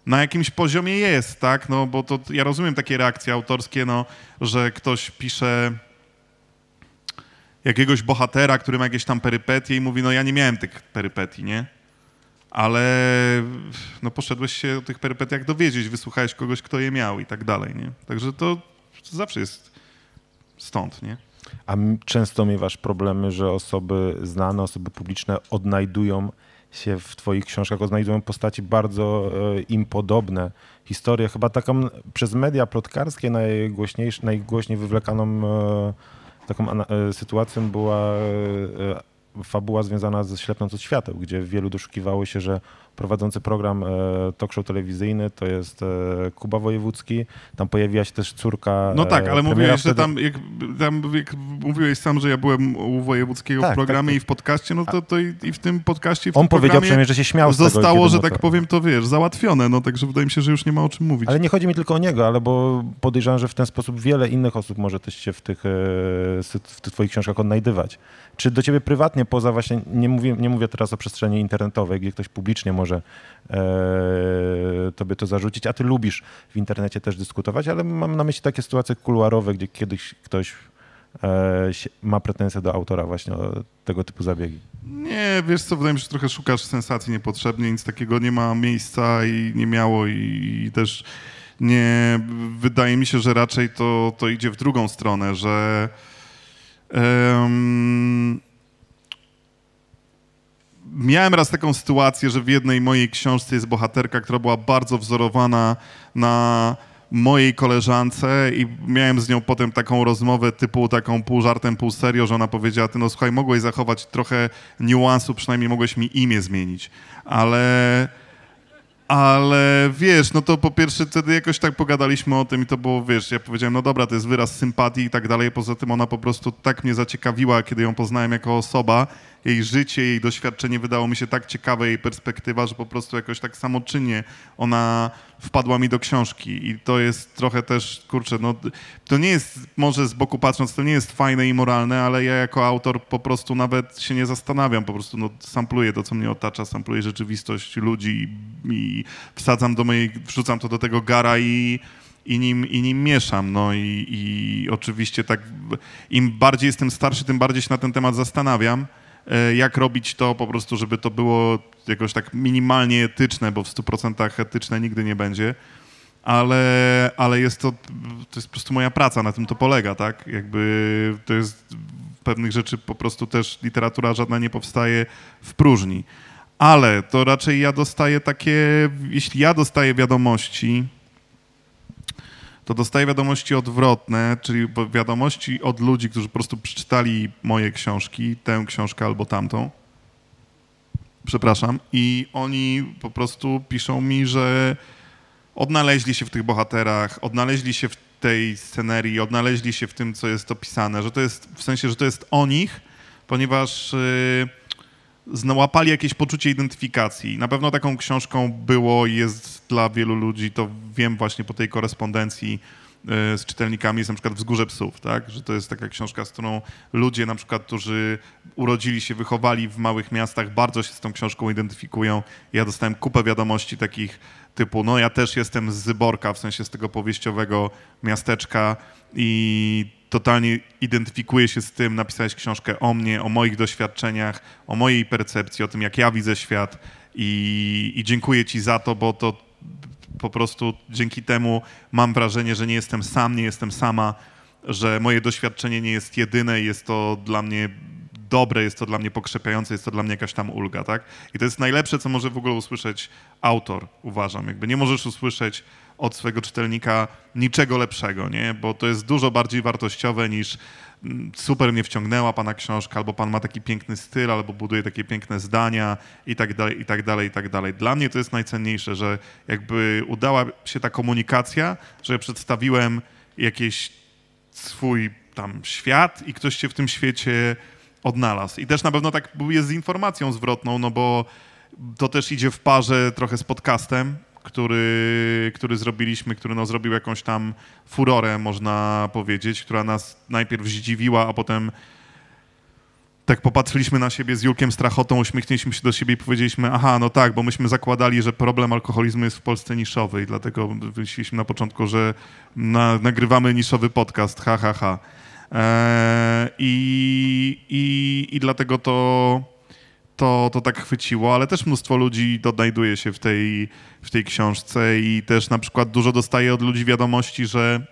na jakimś poziomie jest, tak? No bo to ja rozumiem takie reakcje autorskie, no, że ktoś pisze jakiegoś bohatera, który ma jakieś tam perypetie i mówi, no ja nie miałem tych perypetii, nie? Ale no poszedłeś się o tych perypetiach dowiedzieć, wysłuchałeś kogoś, kto je miał i tak dalej, nie? Także to zawsze jest stąd, nie? A często miewasz problemy, że osoby znane, osoby publiczne odnajdują się w Twoich książkach, odnajdują postaci bardzo e, im podobne. Historię chyba taką przez media plotkarskie najgłośniejszą, najgłośniej wywlekaną e, taką e, sytuacją była fabuła związana ze ślepną od świateł, gdzie wielu doszukiwało się, że prowadzący program e, talk show telewizyjny to jest e, Kuba Wojewódzki. Tam pojawiła się też córka. No tak, e, ale mówię wtedy... że tam, jak, tam jak mówiłeś sam, że ja byłem u Wojewódzkiego tak, w tak, programie tak, i w podcaście, no to, to i, i, w tym podcaście, w On powiedział przynajmniej, że się śmiał z Zostało, tego, że tak to... powiem, to wiesz, załatwione, no także wydaje mi się, że już nie ma o czym mówić. Ale nie chodzi mi tylko o niego, ale bo podejrzewam, że w ten sposób wiele innych osób może też się w tych, e, w tych twoich książkach odnajdywać. Czy do ciebie prywatnie, poza właśnie, nie mówię, nie mówię teraz o przestrzeni internetowej, gdzie ktoś publicznie może e, tobie to zarzucić, a ty lubisz w internecie też dyskutować, ale mam na myśli takie sytuacje kuluarowe, gdzie kiedyś ktoś E, ma pretensje do autora właśnie tego typu zabiegi. Nie, wiesz co, wydaje mi się, że trochę szukasz sensacji niepotrzebnie, nic takiego nie ma miejsca i nie miało i, i też nie, wydaje mi się, że raczej to, to idzie w drugą stronę, że um, miałem raz taką sytuację, że w jednej mojej książce jest bohaterka, która była bardzo wzorowana na mojej koleżance i miałem z nią potem taką rozmowę typu taką pół żartem, pół serio, że ona powiedziała, ty no słuchaj, mogłeś zachować trochę niuansu, przynajmniej mogłeś mi imię zmienić, ale... Ale wiesz, no to po pierwsze wtedy jakoś tak pogadaliśmy o tym i to było, wiesz, ja powiedziałem, no dobra, to jest wyraz sympatii i tak dalej, poza tym ona po prostu tak mnie zaciekawiła, kiedy ją poznałem jako osoba, jej życie, jej doświadczenie wydało mi się tak ciekawe, jej perspektywa, że po prostu jakoś tak samoczynnie ona wpadła mi do książki i to jest trochę też, kurczę, no to nie jest, może z boku patrząc, to nie jest fajne i moralne, ale ja jako autor po prostu nawet się nie zastanawiam, po prostu no, sampluję to, co mnie otacza, sampluję rzeczywistość ludzi i, i wsadzam do mojej, wrzucam to do tego gara i i nim, i nim mieszam. No i, i oczywiście tak im bardziej jestem starszy, tym bardziej się na ten temat zastanawiam. E, jak robić to po prostu, żeby to było jakoś tak minimalnie etyczne, bo w 100% etyczne nigdy nie będzie, ale, ale jest to, to jest po prostu moja praca, na tym to polega, tak? Jakby to jest pewnych rzeczy po prostu też literatura żadna nie powstaje w próżni. Ale to raczej ja dostaję takie, jeśli ja dostaję wiadomości, to dostaję wiadomości odwrotne, czyli wiadomości od ludzi, którzy po prostu przeczytali moje książki, tę książkę albo tamtą. Przepraszam. I oni po prostu piszą mi, że odnaleźli się w tych bohaterach, odnaleźli się w tej scenerii, odnaleźli się w tym, co jest opisane, że to jest w sensie, że to jest o nich, ponieważ. Yy, Znałapali jakieś poczucie identyfikacji. Na pewno taką książką było i jest dla wielu ludzi, to wiem właśnie po tej korespondencji e, z czytelnikami jest na przykład Wzgórze Psów, tak? że to jest taka książka, z którą ludzie na przykład, którzy urodzili się, wychowali w małych miastach, bardzo się z tą książką identyfikują. Ja dostałem kupę wiadomości takich typu, no ja też jestem z Zyborka, w sensie z tego powieściowego miasteczka i totalnie identyfikuję się z tym, napisałeś książkę o mnie, o moich doświadczeniach, o mojej percepcji, o tym, jak ja widzę świat i, i dziękuję ci za to, bo to po prostu dzięki temu mam wrażenie, że nie jestem sam, nie jestem sama, że moje doświadczenie nie jest jedyne, jest to dla mnie dobre, jest to dla mnie pokrzepiające, jest to dla mnie jakaś tam ulga, tak? I to jest najlepsze, co może w ogóle usłyszeć autor, uważam. Jakby nie możesz usłyszeć od swojego czytelnika niczego lepszego, nie? bo to jest dużo bardziej wartościowe niż mm, super mnie wciągnęła pana książka, albo pan ma taki piękny styl, albo buduje takie piękne zdania i tak dalej, i tak dalej, i tak dalej. Dla mnie to jest najcenniejsze, że jakby udała się ta komunikacja, że przedstawiłem jakiś swój tam świat i ktoś się w tym świecie odnalazł. I też na pewno tak jest z informacją zwrotną, no bo to też idzie w parze trochę z podcastem, który, który zrobiliśmy, który no, zrobił jakąś tam furorę, można powiedzieć, która nas najpierw zdziwiła, a potem tak popatrzyliśmy na siebie z Julkiem Strachotą, uśmiechnęliśmy się do siebie i powiedzieliśmy, aha, no tak, bo myśmy zakładali, że problem alkoholizmu jest w Polsce niszowy i dlatego myśleliśmy na początku, że na, nagrywamy niszowy podcast, ha, ha, ha. Eee, i, i, I dlatego to to, to tak chwyciło, ale też mnóstwo ludzi odnajduje się w tej, w tej książce i też na przykład dużo dostaje od ludzi wiadomości, że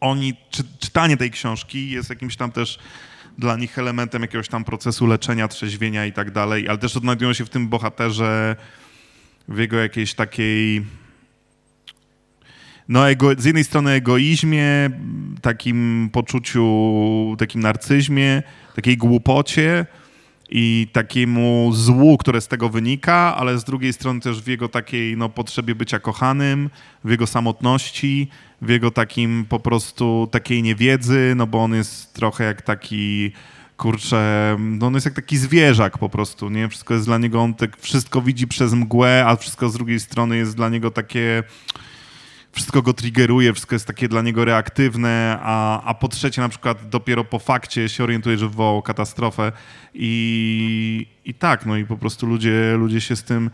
oni, czy, czytanie tej książki jest jakimś tam też dla nich elementem jakiegoś tam procesu leczenia, trzeźwienia i tak dalej, ale też odnajdują się w tym bohaterze, w jego jakiejś takiej no ego, z jednej strony egoizmie, takim poczuciu, takim narcyzmie, takiej głupocie, i takiemu złu, które z tego wynika, ale z drugiej strony też w jego takiej no, potrzebie bycia kochanym, w jego samotności, w jego takim po prostu takiej niewiedzy, no bo on jest trochę jak taki kurczę, no on jest jak taki zwierzak po prostu, nie? Wszystko jest dla niego, on tak wszystko widzi przez mgłę, a wszystko z drugiej strony jest dla niego takie wszystko go triggeruje, wszystko jest takie dla niego reaktywne, a, a po trzecie na przykład dopiero po fakcie się orientuje, że wywołał katastrofę i, i tak, no i po prostu ludzie, ludzie się z tym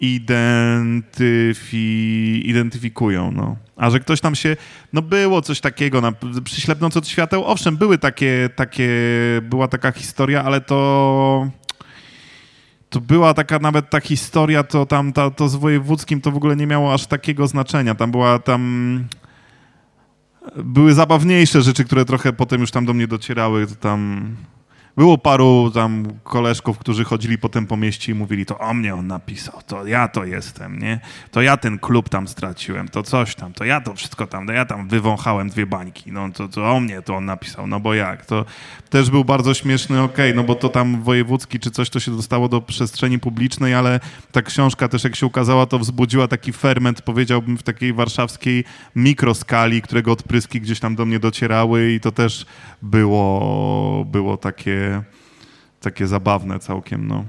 identyfi, identyfikują. No. A że ktoś tam się, no było coś takiego, na, przy ślepnąc od świateł, owszem, były takie, takie, była taka historia, ale to to była taka nawet ta historia, to tam ta, to z wojewódzkim to w ogóle nie miało aż takiego znaczenia. Tam była tam były zabawniejsze rzeczy, które trochę potem już tam do mnie docierały, to tam było paru tam koleżków, którzy chodzili potem po mieście i mówili, to o mnie on napisał, to ja to jestem, nie? To ja ten klub tam straciłem, to coś tam, to ja to wszystko tam, no ja tam wywąchałem dwie bańki, no to, to o mnie to on napisał, no bo jak? To też był bardzo śmieszny, okej, okay, no bo to tam wojewódzki czy coś, to się dostało do przestrzeni publicznej, ale ta książka też jak się ukazała, to wzbudziła taki ferment, powiedziałbym, w takiej warszawskiej mikroskali, którego odpryski gdzieś tam do mnie docierały i to też było, było takie takie, zabawne całkiem, no.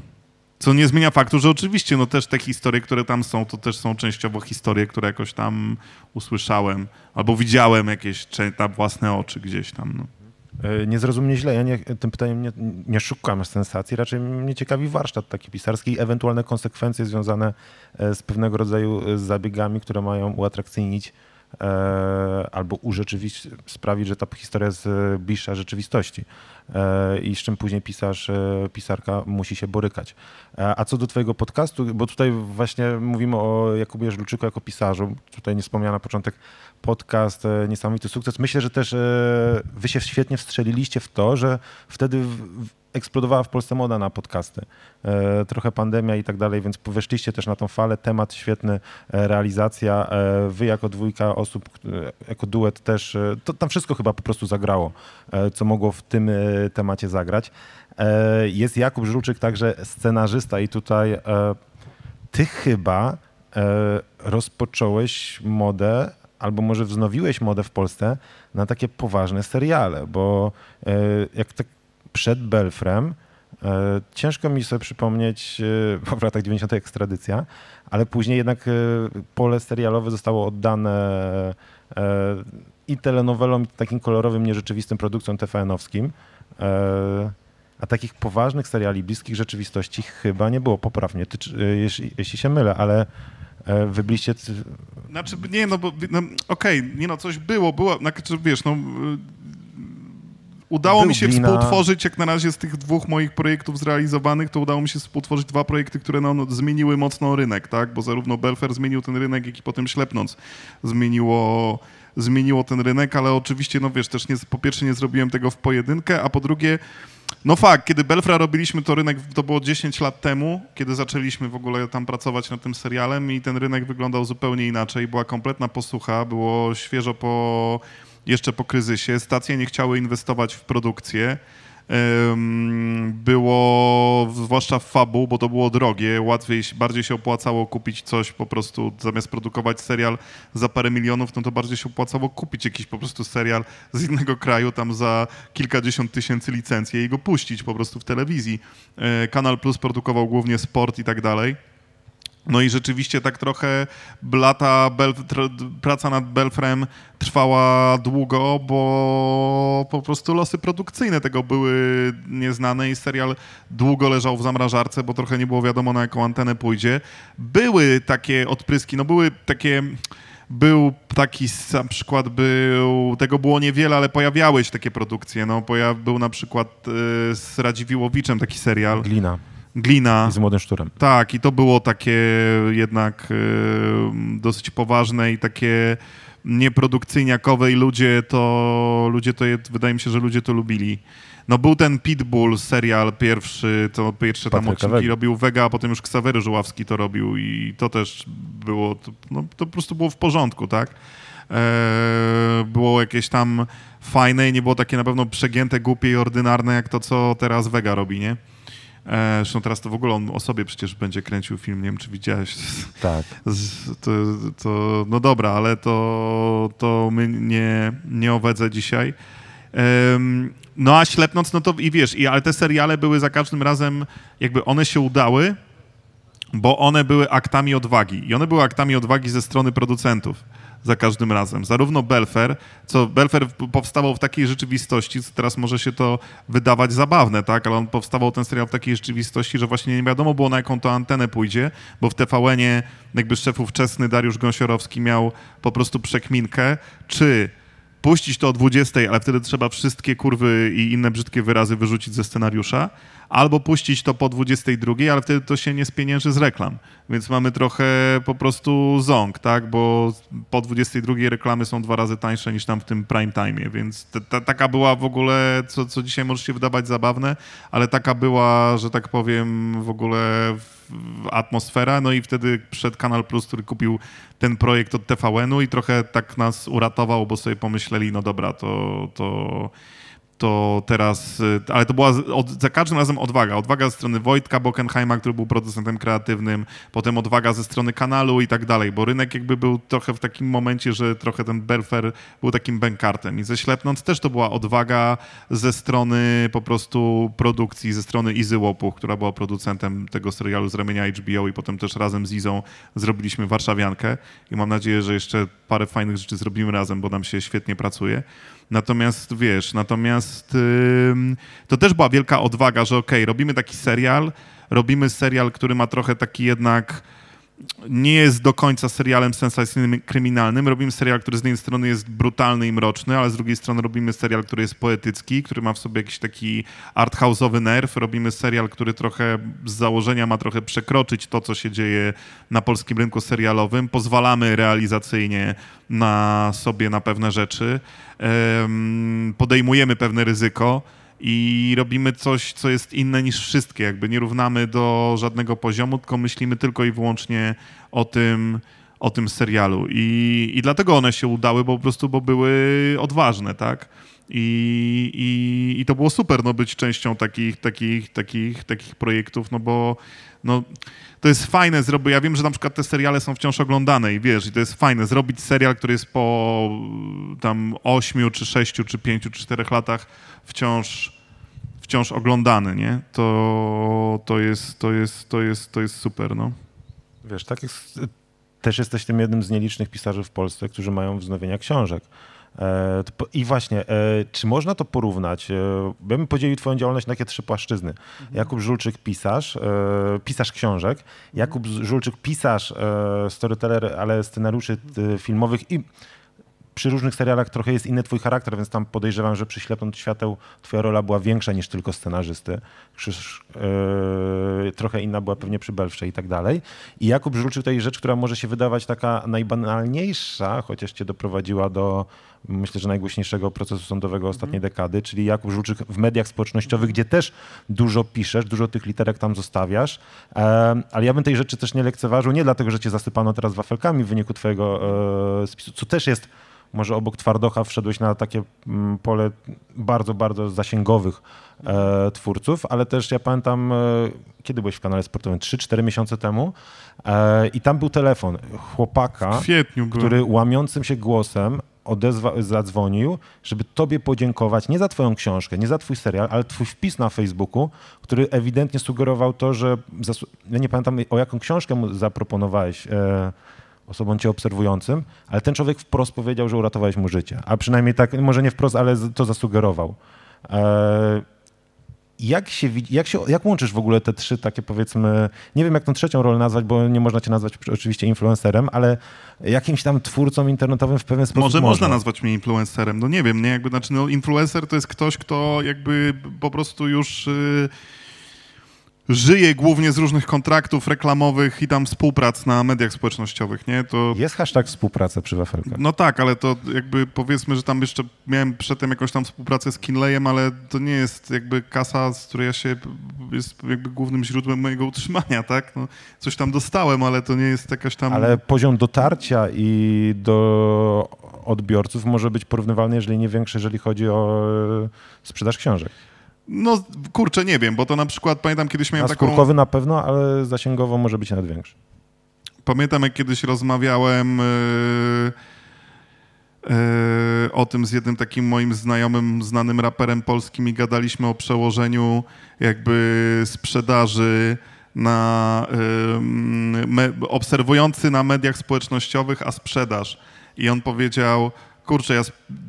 Co nie zmienia faktu, że oczywiście no też te historie, które tam są, to też są częściowo historie, które jakoś tam usłyszałem albo widziałem jakieś na własne oczy gdzieś tam. No. E, nie zrozumie źle, ja nie, tym pytaniem nie, nie, szukam sensacji, raczej mnie ciekawi warsztat taki pisarski i ewentualne konsekwencje związane e, z pewnego rodzaju e, zabiegami, które mają uatrakcyjnić E, albo sprawić, że ta historia jest bliższa rzeczywistości e, i z czym później pisarz, e, pisarka musi się borykać. A co do twojego podcastu, bo tutaj właśnie mówimy o Jakubie Żluczyku jako pisarzu, tutaj nie wspomniałem na początek podcast, niesamowity sukces. Myślę, że też wy się świetnie wstrzeliliście w to, że wtedy w, eksplodowała w Polsce moda na podcasty. E, trochę pandemia i tak dalej, więc weszliście też na tą falę. Temat świetny, e, realizacja. E, wy jako dwójka osób, jako duet też, to tam wszystko chyba po prostu zagrało, co mogło w tym temacie zagrać. Jest Jakub Żruczyk także scenarzysta i tutaj ty chyba rozpocząłeś modę albo może wznowiłeś modę w Polsce na takie poważne seriale, bo jak tak przed Belfrem. E, ciężko mi sobie przypomnieć, e, [laughs] bo w latach 90. ekstradycja, ale później jednak e, pole serialowe zostało oddane i telenowelom, i takim kolorowym, nierzeczywistym produkcjom TVN-owskim. A takich poważnych seriali bliskich rzeczywistości chyba nie było poprawnie, jeśli, jeśli się mylę, ale wy byliście... Znaczy, nie, no bo, no, okej, okay, nie no, coś było, było, znaczy, wiesz, no Udało Był mi się glina. współtworzyć, jak na razie z tych dwóch moich projektów zrealizowanych, to udało mi się współtworzyć dwa projekty, które no, zmieniły mocno rynek, tak? Bo zarówno Belfer zmienił ten rynek, jak i potem Ślepnąc zmieniło zmieniło ten rynek, ale oczywiście, no wiesz, też nie, po pierwsze nie zrobiłem tego w pojedynkę, a po drugie, no fakt, kiedy Belfra robiliśmy, to rynek to było 10 lat temu, kiedy zaczęliśmy w ogóle tam pracować nad tym serialem i ten rynek wyglądał zupełnie inaczej. Była kompletna posucha, było świeżo po jeszcze po kryzysie. Stacje nie chciały inwestować w produkcję. Było, zwłaszcza w Fabu, bo to było drogie, łatwiej, bardziej się opłacało kupić coś po prostu, zamiast produkować serial za parę milionów, no to bardziej się opłacało kupić jakiś po prostu serial z innego kraju tam za kilkadziesiąt tysięcy licencji i go puścić po prostu w telewizji. E, Kanal Plus produkował głównie sport i tak dalej. No i rzeczywiście tak trochę lata praca nad Belfrem trwała długo, bo po prostu losy produkcyjne tego były nieznane i serial długo leżał w zamrażarce, bo trochę nie było wiadomo na jaką antenę pójdzie. Były takie odpryski, no były takie był taki na przykład był, tego było niewiele, ale pojawiały się takie produkcje. No, pojaw, był na przykład y, z Radziwiłowiczem taki serial. Glina. Glina. I z młodym szturem. Tak, i to było takie jednak e, dosyć poważne i takie nieprodukcyjniakowe i ludzie to, ludzie to, wydaje mi się, że ludzie to lubili. No był ten Pitbull serial pierwszy, to pierwsze tam Patryka odcinki robił Vega a potem już Ksawery Żuławski to robił i to też było, to, no, to po prostu było w porządku, tak? E, było jakieś tam fajne i nie było takie na pewno przegięte, głupie i ordynarne jak to, co teraz Vega robi, nie? E, zresztą teraz to w ogóle on o sobie przecież będzie kręcił film, nie wiem czy widziałeś. [laughs] Tak. to, to no dobra, ale to, to my nie, nie o dzisiaj. Um, no a Ślepnoc, no to i wiesz, i, ale te seriale były za każdym razem, jakby one się udały, bo one były aktami odwagi. I one były aktami odwagi ze strony producentów za każdym razem. Zarówno Belfer, co Belfer powstawał w takiej rzeczywistości, co teraz może się to wydawać zabawne, tak, ale on powstawał ten serial w takiej rzeczywistości, że właśnie nie wiadomo było na jaką to antenę pójdzie, bo w TVN-ie jakby szef ówczesny Dariusz Gąsiorowski miał po prostu przekminkę, czy puścić to o 20, ale wtedy trzeba wszystkie kurwy i inne brzydkie wyrazy wyrzucić ze scenariusza, albo puścić to po 22, ale wtedy to się nie spienięży z reklam. Więc mamy trochę po prostu ząg, tak? Bo po 22 reklamy są dwa razy tańsze niż tam w tym prime time, więc taka była w ogóle, co, co dzisiaj może się wydawać zabawne, ale taka była, że tak powiem, w ogóle atmosfera, no i wtedy przed Kanal Plus, który kupił ten projekt od TVN-u i trochę tak nas uratował, bo sobie pomyśleli, no dobra, to, to to teraz, e, ale to była od, za każdym razem odwaga. Odwaga ze strony Wojtka Bockenheima, który był producentem kreatywnym, potem odwaga ze strony kanalu i tak dalej, bo rynek jakby był trochę w takim momencie, że trochę ten Belfer był takim bankartem i ze Ślepnąc też to była odwaga ze strony po prostu produkcji, ze strony Izy Łopuch, która była producentem tego serialu z ramienia HBO i potem też razem z Izą zrobiliśmy Warszawiankę i mam nadzieję, że jeszcze parę fajnych rzeczy zrobimy razem, bo nam się świetnie pracuje. Natomiast wiesz, natomiast yy, to też była wielka odwaga, że okej, okay, robimy taki serial, robimy serial, który ma trochę taki jednak nie jest do końca serialem sensacyjnym, kryminalnym. Robimy serial, który z jednej strony jest brutalny i mroczny, ale z drugiej strony robimy serial, który jest poetycki, który ma w sobie jakiś taki arthouse'owy nerw. Robimy serial, który trochę z założenia ma trochę przekroczyć to, co się dzieje na polskim rynku serialowym. Pozwalamy realizacyjnie na sobie na pewne rzeczy. Podejmujemy pewne ryzyko i robimy coś, co jest inne niż wszystkie. Jakby nie równamy do żadnego poziomu, tylko myślimy tylko i wyłącznie o tym, o tym serialu. I, i dlatego one się udały, bo po prostu bo były odważne, tak? I, i, I to było super no, być częścią takich, takich, takich, takich projektów, no bo no, to jest fajne zrobić. Ja wiem, że na przykład te seriale są wciąż oglądane i wiesz, i to jest fajne zrobić serial, który jest po tam 8 czy 6 czy 5 czy 4 latach wciąż wciąż oglądany, nie? To, to, jest, to, jest, to, jest, to jest super, no. Wiesz, tak jest, y, też jesteś tym jednym z nielicznych pisarzy w Polsce, którzy mają wznowienia książek. E, I właśnie, e, czy można to porównać? Ja e, bym podzielił twoją działalność na takie trzy płaszczyzny. Mhm. Jakub Żulczyk, pisarz, pisarz książek, mhm. Jakub Żulczyk, pisarz, storyteller, ale scenariuszy filmowych i przy różnych serialach trochę jest inny twój charakter, więc tam podejrzewam, że przy Ślepnąt Świateł twoja rola była większa niż tylko scenarzysty. Krzyż, yy, trochę inna była pewnie przy Belwsze i tak dalej. I Jakub rzucił tej rzecz, która może się wydawać taka najbanalniejsza, chociaż cię doprowadziła do myślę, że najgłośniejszego procesu sądowego mhm. ostatniej mm. dekady, czyli Jakub Żulczyk w mediach społecznościowych, gdzie też dużo piszesz, dużo tych literek tam zostawiasz, ale ja bym tej rzeczy też nie lekceważył, nie dlatego, że cię zasypano teraz wafelkami w wyniku twojego e, spisu, co też jest może obok Twardocha wszedłeś na takie mm, pole bardzo, bardzo zasięgowych e, twórców, ale też ja pamiętam, e, kiedy byłeś w kanale sportowym? 3-4 miesiące temu e, i tam był telefon chłopaka, który łamiącym się głosem odezwa, zadzwonił, żeby tobie podziękować nie za twoją książkę, nie za twój serial, ale twój wpis na Facebooku, który ewidentnie sugerował to, że... Ja nie pamiętam, o jaką książkę mu zaproponowałeś... E, osobom cię obserwującym, ale ten człowiek wprost powiedział, że uratowałeś mu życie. A przynajmniej tak, może nie wprost, ale to zasugerował. E, jak się, jak się, jak łączysz w ogóle te trzy takie powiedzmy, nie wiem jak tą trzecią rolę nazwać, bo nie można cię nazwać oczywiście influencerem, ale jakimś tam twórcą internetowym w pewien sposób Może można, można nazwać mnie influencerem, no nie wiem, nie, jakby, znaczy no influencer to jest ktoś, kto jakby po prostu już... Yy żyje głównie z różnych kontraktów reklamowych i tam współprac na mediach społecznościowych, nie? To... Jest hashtag współpraca przy wafelkach. No tak, ale to jakby powiedzmy, że tam jeszcze miałem przedtem jakąś tam współpracę z Kinleyem, ale to nie jest jakby kasa, z której ja się, jest jakby głównym źródłem mojego utrzymania, tak? No, coś tam dostałem, ale to nie jest jakaś tam... Ale poziom dotarcia i do odbiorców może być porównywalny, jeżeli nie większy, jeżeli chodzi o e, sprzedaż książek. No kurczę, nie wiem, bo to na przykład pamiętam kiedyś miałem taką... Skórkowy na pewno, ale zasięgowo może być nawet większy. Pamiętam jak kiedyś rozmawiałem yy, yy, o tym z jednym takim moim znajomym, znanym raperem polskim i gadaliśmy o przełożeniu jakby sprzedaży na yy, obserwujący na mediach społecznościowych, a sprzedaż. I on powiedział, kurczę, ja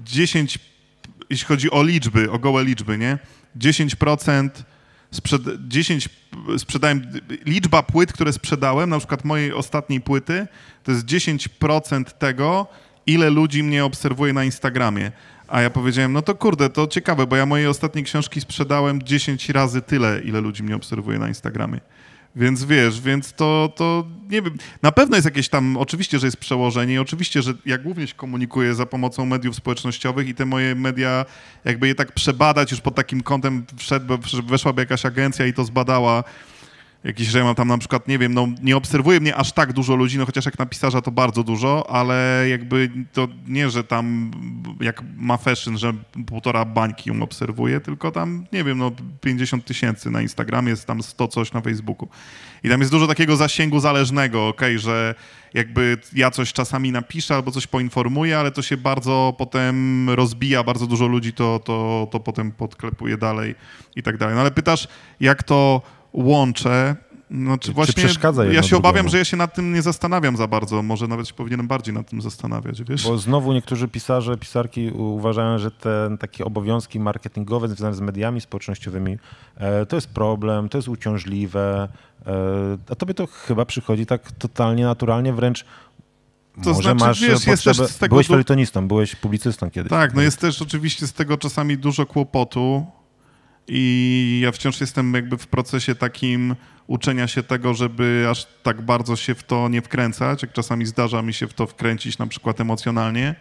10, jeśli chodzi o liczby, o gołe liczby, nie? 10% sprzed, 10 sprzedałem, liczba płyt, które sprzedałem, na przykład mojej ostatniej płyty, to jest 10% tego, ile ludzi mnie obserwuje na Instagramie. A ja powiedziałem, no to kurde, to ciekawe, bo ja mojej ostatniej książki sprzedałem 10 razy tyle, ile ludzi mnie obserwuje na Instagramie. Więc wiesz, więc to, to nie wiem. Na pewno jest jakieś tam, oczywiście, że jest przełożenie i oczywiście, że ja głównie się komunikuję za pomocą mediów społecznościowych i te moje media, jakby je tak przebadać już pod takim kątem, wszedł, weszłaby jakaś agencja i to zbadała jakiś, że ja mam tam na przykład, nie wiem, no nie obserwuje mnie aż tak dużo ludzi, no chociaż jak na pisarza to bardzo dużo, ale jakby to nie, że tam jak ma fashion, że półtora bańki ją obserwuje, tylko tam, nie wiem, no 50 tysięcy na Instagramie, jest tam 100 coś na Facebooku. I tam jest dużo takiego zasięgu zależnego, okej, okay, że jakby ja coś czasami napiszę albo coś poinformuję, ale to się bardzo potem rozbija, bardzo dużo ludzi to, to, to potem podklepuje dalej i tak dalej. No ale pytasz, jak to łączę. Znaczy właśnie przeszkadza ja się obawiam, że ja się nad tym nie zastanawiam za bardzo. Może nawet się powinienem bardziej nad tym zastanawiać, wiesz? Bo znowu niektórzy pisarze, pisarki uważają, że te takie obowiązki marketingowe związane z mediami społecznościowymi e, to jest problem, to jest uciążliwe, e, a tobie to chyba przychodzi tak totalnie naturalnie, wręcz to Może znaczy, masz e, wiesz, jest też z tego byłeś felitonistą, byłeś publicystą kiedyś. Tak, no jest też oczywiście z tego czasami dużo kłopotu, i ja wciąż jestem jakby w procesie takim uczenia się tego, żeby aż tak bardzo się w to nie wkręcać, jak czasami zdarza mi się w to wkręcić na przykład emocjonalnie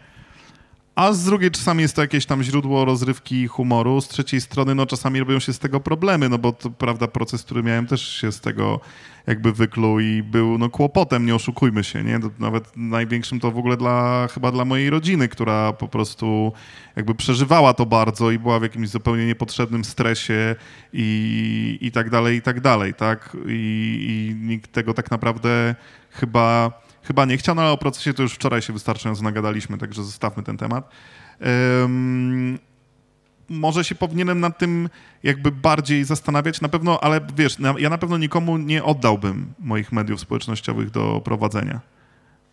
a z drugiej czasami jest to jakieś tam źródło rozrywki i humoru. Z trzeciej strony, no czasami robią się z tego problemy, no bo to, prawda, proces, który miałem też się z tego jakby wykluł i był no kłopotem, nie oszukujmy się, nie? Nawet największym to w ogóle dla, chyba dla mojej rodziny, która po prostu jakby przeżywała to bardzo i była w jakimś zupełnie niepotrzebnym stresie i, i tak dalej, i tak dalej, tak? I, i nikt tego tak naprawdę chyba chyba nie chciano, ale o procesie to już wczoraj się wystarczająco nagadaliśmy, także zostawmy ten temat. Um, może się powinienem nad tym jakby bardziej zastanawiać, na pewno, ale wiesz, ja na pewno nikomu nie oddałbym moich mediów społecznościowych do prowadzenia,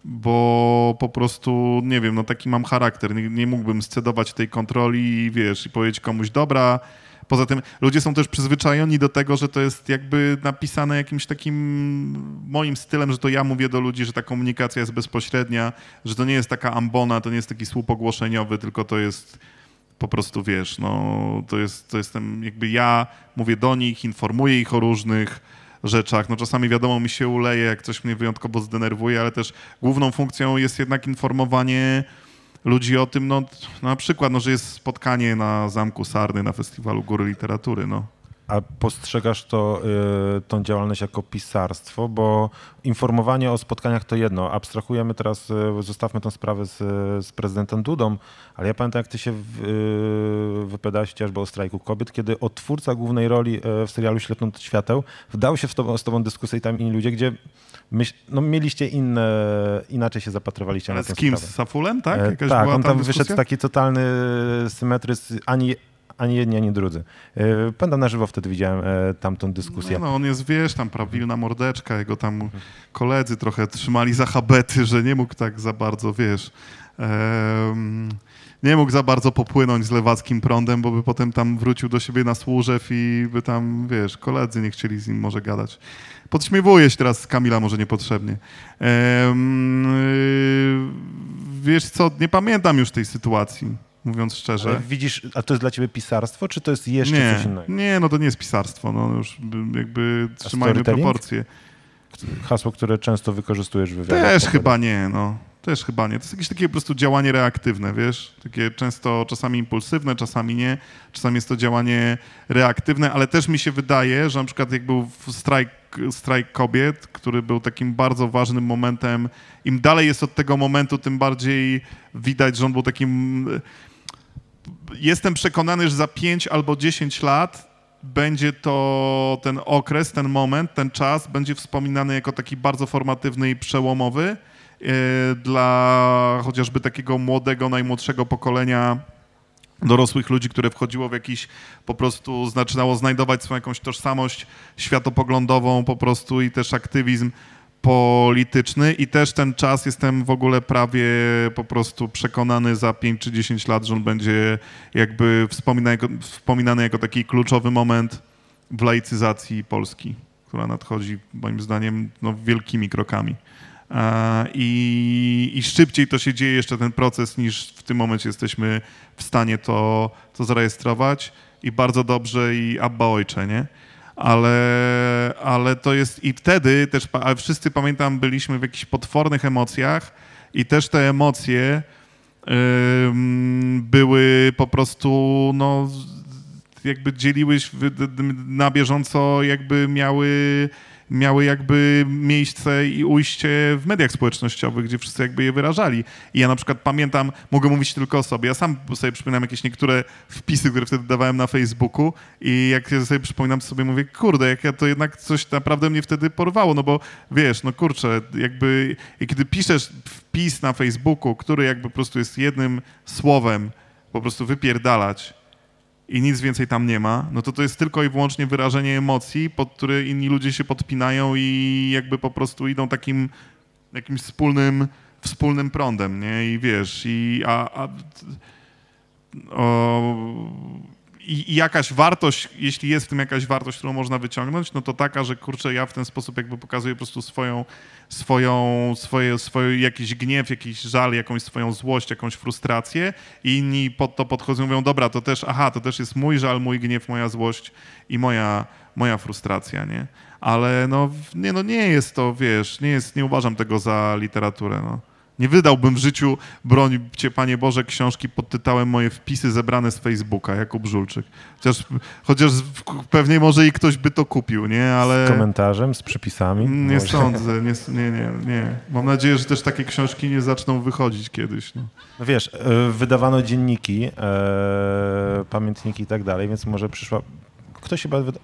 bo po prostu, nie wiem, no taki mam charakter, nie, nie mógłbym scedować tej kontroli i wiesz, i powiedzieć komuś, dobra, Poza tym ludzie są też przyzwyczajeni do tego, że to jest jakby napisane jakimś takim moim stylem, że to ja mówię do ludzi, że ta komunikacja jest bezpośrednia, że to nie jest taka ambona, to nie jest taki słup ogłoszeniowy, tylko to jest po prostu, wiesz, no to jest, to jestem jakby ja, mówię do nich, informuję ich o różnych rzeczach. No czasami wiadomo, mi się uleje, jak coś mnie wyjątkowo zdenerwuje, ale też główną funkcją jest jednak informowanie ludzi o tym, no, na przykład, no, że jest spotkanie na Zamku Sarny na Festiwalu Góry Literatury, no. A postrzegasz to, y, tą działalność jako pisarstwo, bo informowanie o spotkaniach to jedno. Abstrahujemy teraz, y, zostawmy tę sprawę z, z prezydentem Dudą, ale ja pamiętam, jak ty się w, y, wypowiadałeś chociażby o strajku kobiet, kiedy odtwórca głównej roli y, w serialu Ślepnąt Świateł wdał się w to, z tobą dyskusję i tam inni ludzie, gdzie no mieliście inne, inaczej się zapatrywaliście Ale na temat. z kim? Sprawę. Z Safulem, tak? E, Jakaś tak, on tam, tam wyszedł taki totalny e, symetryz, ani ani jedni, ani drudzy. E, Pamiętam na żywo wtedy widziałem tamtą dyskusję. No, no on jest, wiesz, tam prawilna mordeczka, jego tam koledzy trochę trzymali za habety, że nie mógł tak za bardzo, wiesz, um, nie mógł za bardzo popłynąć z lewackim prądem, bo by potem tam wrócił do siebie na Służew i by tam, wiesz, koledzy nie chcieli z nim może gadać podśmiewuję się teraz z Kamila może niepotrzebnie. Y, wiesz co, nie pamiętam już tej sytuacji mówiąc szczerze. Ale widzisz, a to jest dla ciebie pisarstwo, czy to jest jeszcze nie, coś innego? Nie, no to nie jest pisarstwo, no już jakby trzymajmy proporcje. Hasło, które często wykorzystujesz w wywiadach. Też chyba nie, no. Też chyba nie. To jest jakieś takie po prostu działanie reaktywne, wiesz? Takie często, czasami impulsywne, czasami nie. Czasami jest to działanie reaktywne, ale też mi się wydaje, że na przykład jak był strajk strajk kobiet, który był takim bardzo ważnym momentem. Im dalej jest od tego momentu, tym bardziej widać, że on był takim... Jestem przekonany, że za 5 albo 10 lat będzie to ten okres, ten moment, ten czas będzie wspominany jako taki bardzo formatywny i przełomowy e, dla chociażby takiego młodego, najmłodszego pokolenia dorosłych ludzi, które wchodziło w jakiś, po prostu zaczynało znajdować swoją jakąś tożsamość światopoglądową po prostu i też aktywizm polityczny i też ten czas jestem w ogóle prawie po prostu przekonany za 5 czy 10 lat, że on będzie jakby wspominany, wspominany jako taki kluczowy moment w laicyzacji Polski, która nadchodzi moim zdaniem no, wielkimi krokami. E, I, I, szybciej to się dzieje jeszcze ten proces, niż w tym momencie jesteśmy w stanie to, to zarejestrować. I bardzo dobrze, i Abba Ojcze, nie? ale, ale to jest i wtedy też, ale wszyscy pamiętam, byliśmy w jakichś potwornych emocjach i też te emocje były po prostu, no, jakby dzieliłeś na bieżąco, jakby miały miały jakby miejsce i ujście w mediach społecznościowych, gdzie wszyscy jakby je wyrażali. I ja na przykład pamiętam, mogę mówić tylko o sobie, ja sam sobie przypominam jakieś niektóre wpisy, które wtedy dawałem na Facebooku i jak ja sobie przypominam, to sobie mówię, kurde, jak ja to jednak coś naprawdę mnie wtedy porwało, no bo wiesz, no kurczę, jakby kiedy piszesz wpis na Facebooku, który jakby po prostu jest jednym słowem, po prostu wypierdalać, i nic więcej tam nie ma, no to to jest tylko i wyłącznie wyrażenie emocji, pod które inni ludzie się podpinają i jakby po prostu idą takim jakimś wspólnym, wspólnym prądem, nie? I wiesz, i a, a o, i, i, jakaś wartość, jeśli jest w tym jakaś wartość, którą można wyciągnąć, no to taka, że kurczę, ja w ten sposób jakby pokazuję po prostu swoją, swoją, swoje, swoje, jakiś gniew, jakiś żal, jakąś swoją złość, jakąś frustrację i inni pod to podchodzą i mówią, dobra, to też, aha, to też jest mój żal, mój gniew, moja złość i moja, moja frustracja, nie? Ale no nie, no nie jest to, wiesz, nie, jest, nie uważam tego za literaturę, no. Nie wydałbym w życiu, broń Cię Panie Boże, książki pod tytułem Moje wpisy zebrane z Facebooka, jako brzulczyk. Chociaż, chociaż pewnie może i ktoś by to kupił, nie? Ale... Z komentarzem, z przypisami? Mm, nie może. sądzę, nie, nie, nie, nie, Mam nadzieję, że też takie książki nie zaczną wychodzić kiedyś. No, no wiesz, e, wydawano dzienniki, e, pamiętniki i tak dalej, więc może przyszła... Ktoś chyba wyda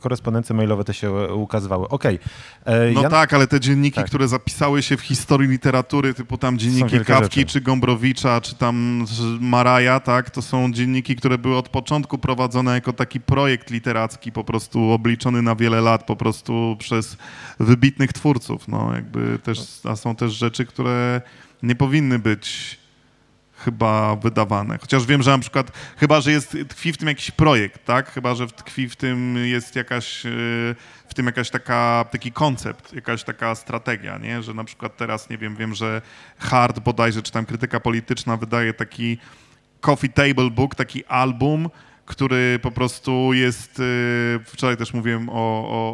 korespondencje mailowe te się ukazywały. Okej. Okay. E, no Jan... tak, ale te dzienniki, tak. które zapisały się w historii literatury, typu tam dzienniki Kawki, rzeczy. czy Gombrowicza, czy tam Maraja, tak, to są dzienniki, które były od początku prowadzone jako taki projekt literacki, po prostu obliczony na wiele lat, po prostu przez wybitnych twórców, no jakby też, a są też rzeczy, które nie powinny być chyba wydawane. Chociaż wiem, że na przykład, chyba, że jest, tkwi w tym jakiś projekt, tak? Chyba, że tkwi w tym jest jakaś, e, w tym jakaś taka, taki koncept, jakaś taka strategia, nie? Że na przykład teraz, nie wiem, wiem, że Hard bodajże, czy tam Krytyka Polityczna wydaje taki coffee table book, taki album, który po prostu jest, y, wczoraj też mówiłem o,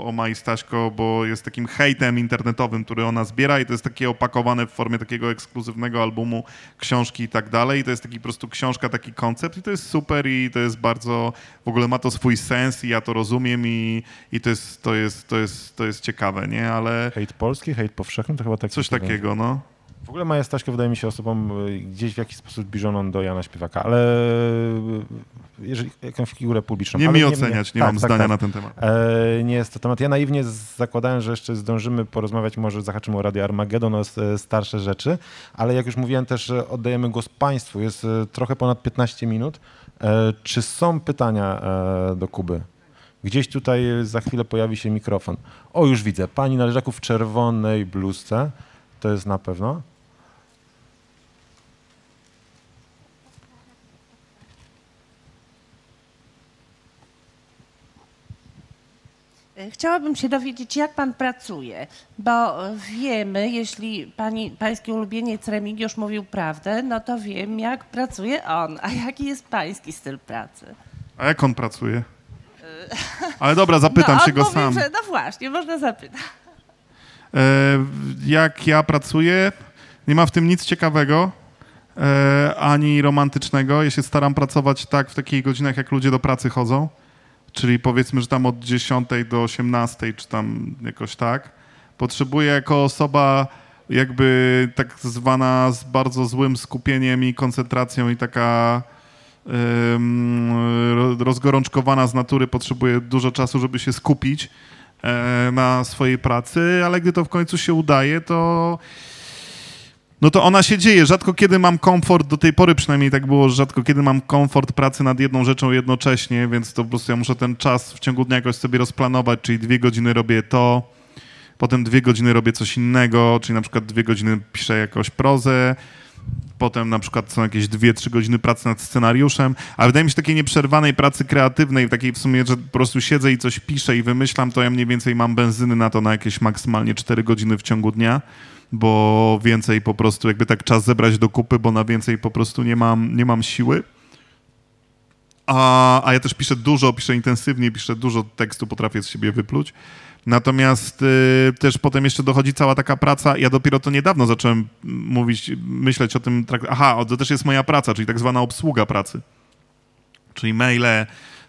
o, o Staśko, bo jest takim hejtem internetowym, który ona zbiera i to jest takie opakowane w formie takiego ekskluzywnego albumu, książki i tak dalej. To jest taki po prostu książka, taki koncept i to jest super i to jest bardzo, w ogóle ma to swój sens i ja to rozumiem i, i to, jest, to, jest, to, jest, to jest ciekawe, nie? Ale... Hejt polski, hejt powszechny to chyba tak. Coś takiego, no. W ogóle Maja Staśko wydaje mi się osobą e, gdzieś w jakiś sposób zbliżoną do Jana Śpiewaka, ale e, jeżeli jakąś figurę publiczną. Nie mi oceniać, nie, nie, tak, mam tak, zdania tak. na ten temat. E, nie jest to temat. Ja naiwnie zakładałem, że jeszcze zdążymy porozmawiać, może zahaczymy o Radio Armageddon, o e, starsze rzeczy, ale jak już mówiłem też, oddajemy głos Państwu. Jest trochę ponad 15 minut. E, czy są pytania e, do Kuby? Gdzieś tutaj za chwilę pojawi się mikrofon. O, już widzę. Pani na w czerwonej bluzce. To jest na pewno. E, chciałabym się dowiedzieć, jak pan pracuje, bo wiemy, jeśli pani, pański ulubieniec Remigiusz mówił prawdę, no to wiem, jak pracuje on, a jaki jest pański styl pracy. A jak on pracuje? E, Ale dobra, zapytam [laughs] no, się go mówi, sam. Że, no właśnie, można zapytać. E, jak ja pracuję? Nie ma w tym nic ciekawego e, ani romantycznego. Ja się staram pracować tak w takich godzinach, jak ludzie do pracy chodzą czyli powiedzmy, że tam od 10 do 18, czy tam jakoś tak, potrzebuję jako osoba jakby tak zwana z bardzo złym skupieniem i koncentracją i taka rozgorączkowana z natury potrzebuje dużo czasu, żeby się skupić e, na swojej pracy, ale gdy to w końcu się udaje, to no to ona się dzieje. Rzadko kiedy mam komfort, do tej pory przynajmniej tak było, że rzadko kiedy mam komfort pracy nad jedną rzeczą jednocześnie, więc to po prostu ja muszę ten czas w ciągu dnia jakoś sobie rozplanować, czyli dwie godziny robię to, potem dwie godziny robię coś innego, czyli na przykład dwie godziny piszę jakąś prozę, potem na przykład są jakieś dwie-trzy godziny pracy nad scenariuszem, ale wydaje mi się takiej nieprzerwanej pracy kreatywnej, takiej w sumie, że po prostu siedzę i coś piszę i wymyślam, to ja mniej więcej mam benzyny na to na jakieś maksymalnie cztery godziny w ciągu dnia bo więcej po prostu, jakby tak czas zebrać do kupy, bo na więcej po prostu nie mam, nie mam siły. A, a ja też piszę dużo, piszę intensywnie, piszę dużo tekstu, potrafię z siebie wypluć. Natomiast y, też potem jeszcze dochodzi cała taka praca. Ja dopiero to niedawno zacząłem mówić, myśleć o tym. Aha, to też jest moja praca, czyli tak zwana obsługa pracy. Czyli maile,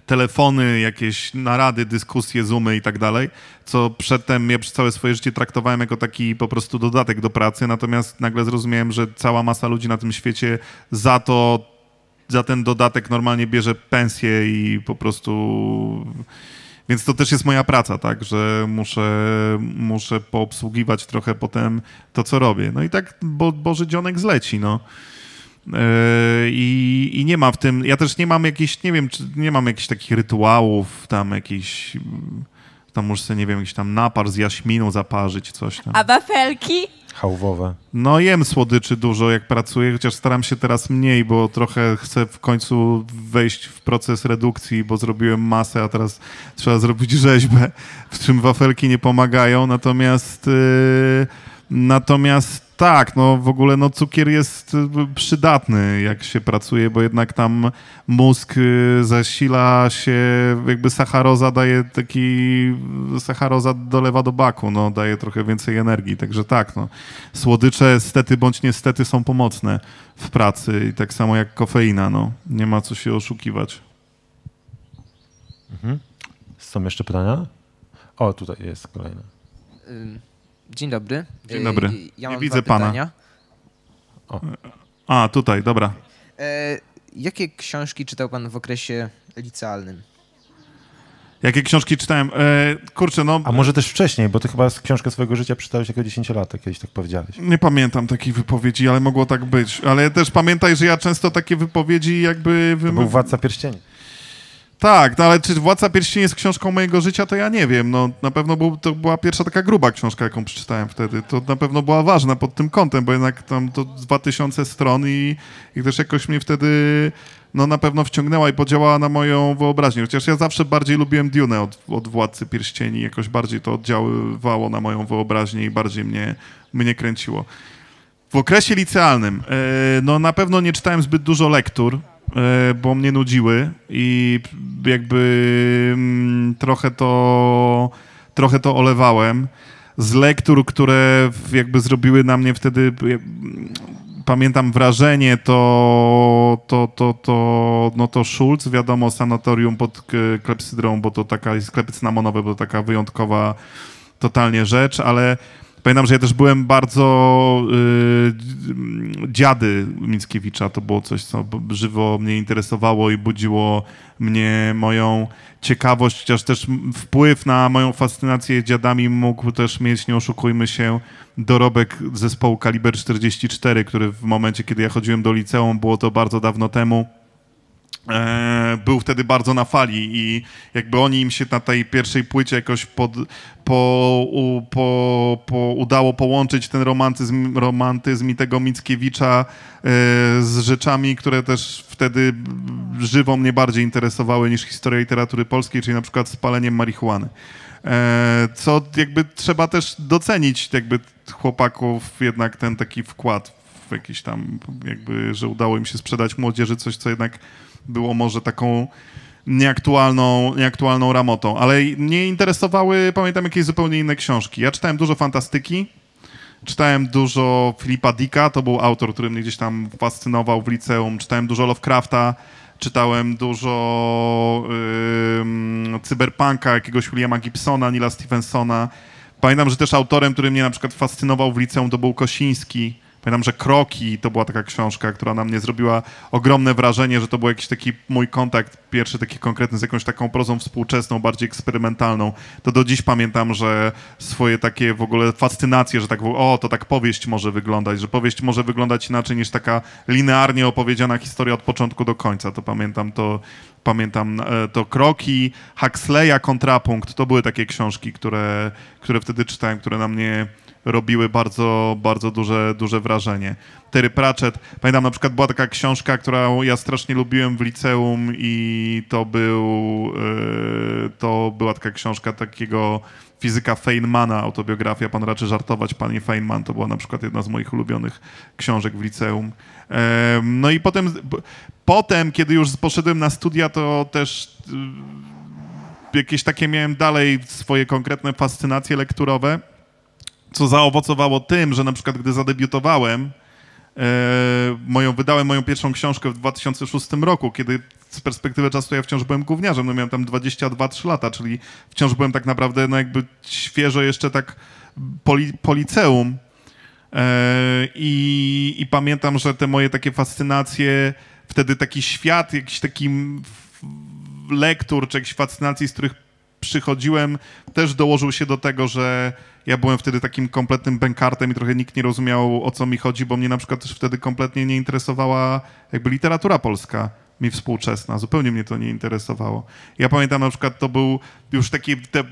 telefony, jakieś narady, dyskusje, zoomy i tak dalej, co przedtem ja przez całe swoje życie traktowałem jako taki po prostu dodatek do pracy, natomiast nagle zrozumiałem, że cała masa ludzi na tym świecie za to, za ten dodatek normalnie bierze pensję i po prostu... Więc to też jest moja praca, tak, że muszę, muszę poobsługiwać trochę potem to, co robię. No i tak Bo, Boży Dzionek zleci, no. Yy, I, I, nie ma w tym. Ja też nie mam jakichś, nie wiem, czy nie mam jakichś takich rytuałów, tam jakiś. Tam muszę nie wiem, jakiś tam napar z jaśminu zaparzyć, coś tam. A wafelki? Chałwowe. No jem słodyczy dużo, jak pracuję, chociaż staram się teraz mniej, bo trochę chcę w końcu wejść w proces redukcji, bo zrobiłem masę, a teraz trzeba zrobić rzeźbę, w czym wafelki nie pomagają. Natomiast... Yy, natomiast tak, no w ogóle no cukier jest y, przydatny, jak się pracuje, bo jednak tam mózg y, zasila się, jakby sacharoza daje taki, sacharoza dolewa do baku, no daje trochę więcej energii, także tak, no. Słodycze stety bądź niestety są pomocne w pracy i tak samo jak kofeina, no. Nie ma co się oszukiwać. Mhm. Są jeszcze pytania? O, tutaj jest kolejne. Y Dzień dobry. Dzień dobry. Y, ja Nie widzę pana. A, tutaj, dobra. E, jakie książki czytał pan w okresie licealnym? Jakie książki czytałem? E, kurczę, no... A może też wcześniej, bo ty chyba książkę swojego życia czytałeś jako dziesięciolatek, kiedyś tak powiedziałeś. Nie pamiętam takich wypowiedzi, ale mogło tak być. Ale też pamiętaj, że ja często takie wypowiedzi jakby... Wym... To był Władca Pierścieni. Tak, no ale czy Władca Pierścieni jest książką mojego życia, to ja nie wiem. No, na pewno był, to była pierwsza taka gruba książka, jaką przeczytałem wtedy. To na pewno była ważna pod tym kątem, bo jednak tam to 2000 stron i, i też jakoś mnie wtedy no, na pewno wciągnęła i podziałała na moją wyobraźnię. Chociaż ja zawsze bardziej lubiłem Dune od, od Władcy Pierścieni. Jakoś bardziej to oddziaływało na moją wyobraźnię i bardziej mnie, mnie kręciło. W okresie licealnym, e, no na pewno nie czytałem zbyt dużo lektur, E, bo mnie nudziły i jakby mm, trochę to, trochę to olewałem. Z lektur, które jakby zrobiły na mnie wtedy, pamiętam wrażenie, to, to, to, to, no to Schulz, wiadomo, sanatorium pod klepsydrą, bo to taka, sklepy cynamonowe, bo to taka wyjątkowa totalnie rzecz, ale Pamiętam, że ja też byłem bardzo y, dziady Mickiewicza. To było coś, co żywo mnie interesowało i budziło mnie moją ciekawość, chociaż też wpływ na moją fascynację dziadami mógł też mieć, nie oszukujmy się, dorobek zespołu Kaliber 44, który w momencie, kiedy ja chodziłem do liceum, było to bardzo dawno temu, E, był wtedy bardzo na fali i jakby oni im się na tej pierwszej płycie jakoś pod, po, u, po, po, udało połączyć ten romantyzm, romantyzm i tego Mickiewicza e, z rzeczami, które też wtedy żywo mnie bardziej interesowały niż historia literatury polskiej, czyli na przykład z paleniem marihuany. E, co jakby trzeba też docenić jakby chłopaków jednak ten taki wkład w jakiś tam jakby, że udało im się sprzedać młodzieży coś, co jednak było może taką nieaktualną, nieaktualną ramotą. Ale mnie interesowały, pamiętam, jakieś zupełnie inne książki. Ja czytałem dużo fantastyki, czytałem dużo Filipa Dicka, to był autor, który mnie gdzieś tam fascynował w liceum. Czytałem dużo Lovecrafta, czytałem dużo yy, cyberpunka, jakiegoś Williama Gibsona, Nila Stevensona. Pamiętam, że też autorem, który mnie na przykład fascynował w liceum, to był Kosiński Pamiętam, że Kroki to była taka książka, która na mnie zrobiła ogromne wrażenie, że to był jakiś taki mój kontakt pierwszy taki konkretny z jakąś taką prozą współczesną, bardziej eksperymentalną. To do dziś pamiętam, że swoje takie w ogóle fascynacje, że tak o, to tak powieść może wyglądać, że powieść może wyglądać inaczej niż taka linearnie opowiedziana historia od początku do końca. To pamiętam to pamiętam e, to Kroki, Huxleya, Kontrapunkt, to były takie książki, które, które wtedy czytałem, które na mnie robiły bardzo, bardzo duże, duże wrażenie. Terry Pratchett, pamiętam na przykład była taka książka, którą ja strasznie lubiłem w liceum i to był, e, to była taka książka takiego fizyka Feynmana, autobiografia, pan raczy żartować, panie Feynman, to była na przykład jedna z moich ulubionych książek w liceum. E, no i potem, potem kiedy już poszedłem na studia, to też e, jakieś takie miałem dalej swoje konkretne fascynacje lekturowe co zaowocowało tym, że na przykład gdy zadebiutowałem, e, moją, wydałem moją pierwszą książkę w 2006 roku, kiedy z perspektywy czasu ja wciąż byłem gówniarzem, no miałem tam 22-3 lata, czyli wciąż byłem tak naprawdę no jakby świeżo jeszcze tak poli, policeum. E, i, I pamiętam, że te moje takie fascynacje, wtedy taki świat, jakiś taki lektur czy jakichś fascynacji, z których przychodziłem, też dołożył się do tego, że ja byłem wtedy takim kompletnym bankartem i trochę nikt nie rozumiał, o co mi chodzi, bo mnie na przykład też wtedy kompletnie nie interesowała jakby literatura polska mi współczesna. Zupełnie mnie to nie interesowało. Ja pamiętam na przykład, to był już taki te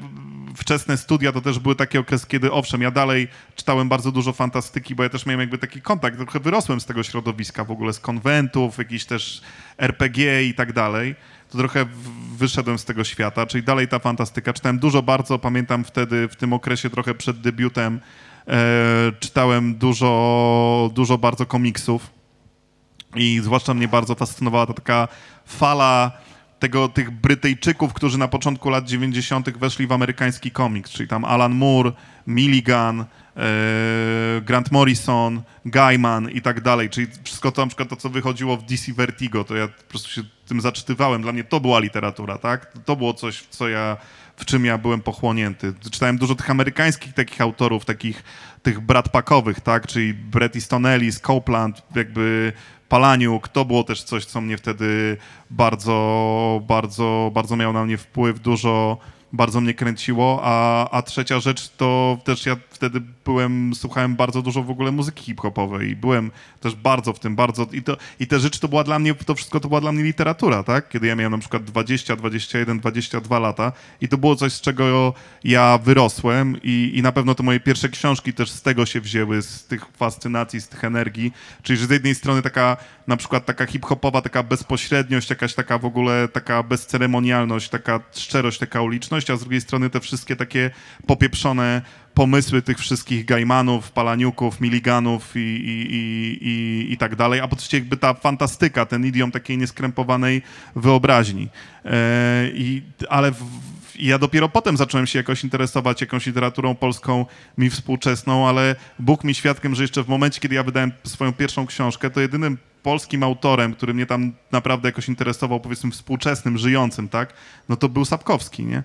wczesne studia, to też były takie okres, kiedy owszem, ja dalej czytałem bardzo dużo fantastyki, bo ja też miałem jakby taki kontakt, trochę wyrosłem z tego środowiska w ogóle, z konwentów, jakichś też RPG i tak dalej to trochę wyszedłem z tego świata, czyli dalej ta fantastyka. Czytałem dużo bardzo, pamiętam wtedy, w tym okresie trochę przed debiutem, e, czytałem dużo, dużo bardzo komiksów i zwłaszcza mnie bardzo fascynowała ta taka fala tego, tych Brytyjczyków, którzy na początku lat 90. weszli w amerykański komiks, czyli tam Alan Moore, Milligan, E, Grant Morrison, Gaiman i tak dalej, czyli wszystko to na przykład to, co wychodziło w DC Vertigo, to ja po prostu się tym zaczytywałem, dla mnie to była literatura, tak? To było coś, w co ja, w czym ja byłem pochłonięty. Czytałem dużo tych amerykańskich takich autorów, takich tych bratpakowych, tak? Czyli Bret Easton Ellis, Copeland, jakby Palaniuk, to było też coś, co mnie wtedy bardzo, bardzo, bardzo miało na mnie wpływ, dużo bardzo mnie kręciło, a, a trzecia rzecz to też ja wtedy byłem, słuchałem bardzo dużo w ogóle muzyki hip-hopowej i byłem też bardzo w tym, bardzo i, to, i te rzeczy to była dla mnie, to wszystko to była dla mnie literatura, tak? Kiedy ja miałem na przykład 20, 21, 22 lata i to było coś, z czego ja wyrosłem i, i na pewno to moje pierwsze książki też z tego się wzięły, z tych fascynacji, z tych energii, czyli że z jednej strony taka na przykład taka hip-hopowa, taka bezpośredniość, jakaś taka w ogóle taka bezceremonialność, taka szczerość, taka uliczność, a z drugiej strony te wszystkie takie popieprzone pomysły tych wszystkich gajmanów, Palaniuków, Milliganów i, i, i, i, i tak dalej, a po trzecie jakby ta fantastyka, ten idiom takiej nieskrępowanej wyobraźni. E, i, ale w, ja dopiero potem zacząłem się jakoś interesować jakąś literaturą polską, mi współczesną, ale Bóg mi świadkiem, że jeszcze w momencie, kiedy ja wydałem swoją pierwszą książkę, to jedynym polskim autorem, który mnie tam naprawdę jakoś interesował, powiedzmy współczesnym, żyjącym, tak, no to był Sapkowski, nie?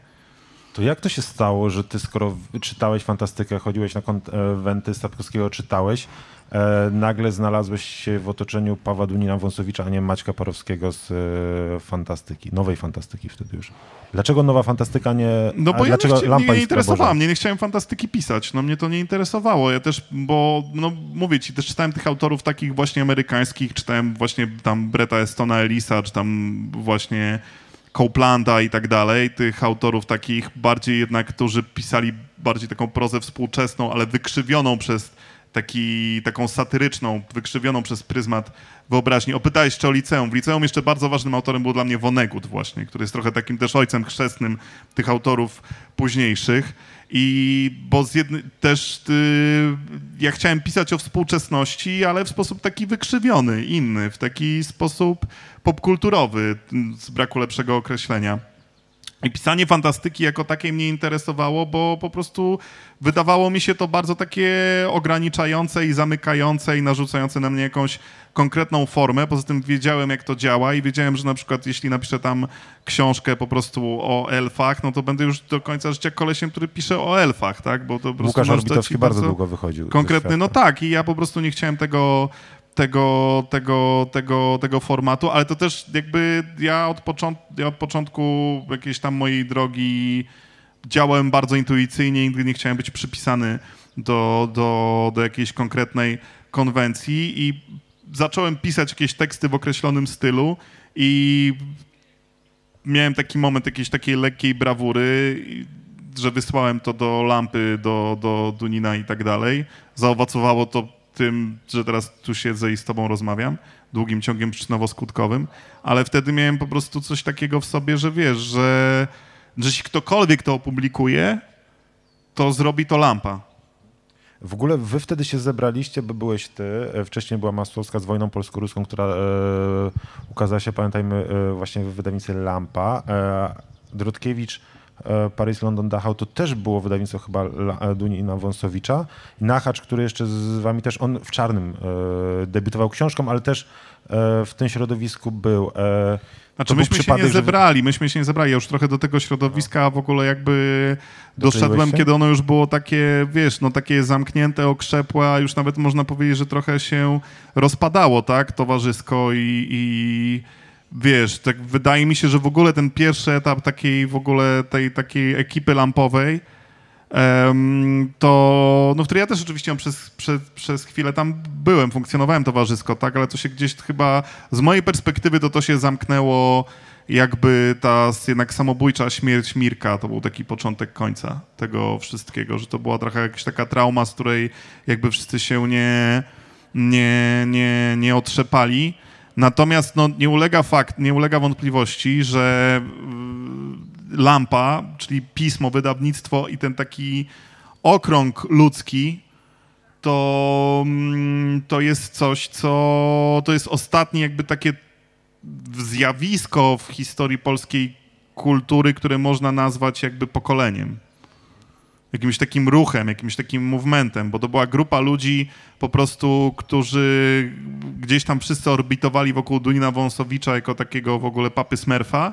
To jak to się stało, że ty skoro czytałeś fantastykę, chodziłeś na konwenty e, Sapkowskiego, czytałeś, e, nagle znalazłeś się w otoczeniu Pawła Dunina Wąsowicza, a nie Maćka Parowskiego z e, fantastyki, nowej fantastyki wtedy już. Dlaczego nowa fantastyka nie... No bo ja dlaczego nie, chci- lampa nie interesowała, mnie nie chciałem fantastyki pisać, no mnie to nie interesowało, ja też, bo no mówię ci, też czytałem tych autorów takich właśnie amerykańskich, czytałem właśnie tam Breta Estona Elisa, czy tam właśnie Copelanda i tak dalej, tych autorów takich bardziej jednak, którzy pisali bardziej taką prozę współczesną, ale wykrzywioną przez taki, taką satyryczną, wykrzywioną przez pryzmat wyobraźni. Opytałeś jeszcze o liceum. W liceum jeszcze bardzo ważnym autorem był dla mnie Wonegut właśnie, który jest trochę takim też ojcem chrzestnym tych autorów późniejszych. I bo jednej, też y, ja chciałem pisać o współczesności, ale w sposób taki wykrzywiony, inny, w taki sposób popkulturowy, z braku lepszego określenia. I pisanie fantastyki jako takiej mnie interesowało, bo po prostu wydawało mi się to bardzo takie ograniczające i zamykające i narzucające na mnie jakąś konkretną formę. Poza tym wiedziałem, jak to działa i wiedziałem, że na przykład jeśli napiszę tam książkę po prostu o elfach, no to będę już do końca życia kolesiem, który pisze o elfach, tak? Bo to po prostu Łukasz Orbitowski bardzo, bardzo długo wychodził. Konkretny, no tak. I ja po prostu nie chciałem tego tego, tego, tego, tego formatu, ale to też jakby ja od, początku, ja od początku jakiejś tam mojej drogi działałem bardzo intuicyjnie, nigdy nie chciałem być przypisany do, do, do jakiejś konkretnej konwencji i zacząłem pisać jakieś teksty w określonym stylu i miałem taki moment jakiejś takiej lekkiej brawury, że wysłałem to do lampy, do, do Dunina i tak dalej. Zaowocowało to tym, że teraz tu siedzę i z tobą rozmawiam, długim ciągiem przyczynowo-skutkowym, ale wtedy miałem po prostu coś takiego w sobie, że wiesz, że, że jeśli ktokolwiek to opublikuje, to zrobi to lampa. W ogóle wy wtedy się zebraliście, by byłeś ty. E, wcześniej była Masłowska z wojną polsko-ruską, która e, ukazała się, pamiętajmy, e, właśnie w wydawnicy Lampa. E, Drutkiewicz E, Paris, London, Dachau, to też było wydawnictwo chyba e, Dunina Wąsowicza. Nachacz, który jeszcze z wami też, on w czarnym e, debiutował książką, ale też w tym środowisku był. Znaczy, myśmy się nie zebrali, myśmy się nie zebrali. Ja już trochę do tego środowiska w ogóle jakby doszedłem, kiedy ono już było takie, wiesz, no takie zamknięte, okrzepłe, a już nawet można powiedzieć, że trochę się rozpadało, tak, towarzysko i, i wiesz, tak wydaje mi się, że w ogóle ten pierwszy etap takiej w ogóle tej takiej ekipy lampowej, um, to, no w której ja też oczywiście przez, przez, przez chwilę tam byłem, funkcjonowałem towarzysko, tak, ale to się gdzieś chyba, z mojej perspektywy to to się zamknęło jakby ta jednak samobójcza śmierć Mirka, to był taki początek końca tego wszystkiego, że to była trochę jakaś taka trauma, z której jakby wszyscy się nie, nie, nie, nie otrzepali. Natomiast no, nie ulega fakt, nie ulega wątpliwości, że y, lampa, czyli pismo, wydawnictwo i ten taki okrąg ludzki, to, mm, to jest coś, co to jest ostatnie jakby takie zjawisko w historii polskiej kultury, które można nazwać jakby pokoleniem jakimś takim ruchem, jakimś takim movementem, bo to była grupa ludzi po prostu, którzy gdzieś tam wszyscy orbitowali wokół Dunina Wąsowicza jako takiego w ogóle papy Smurfa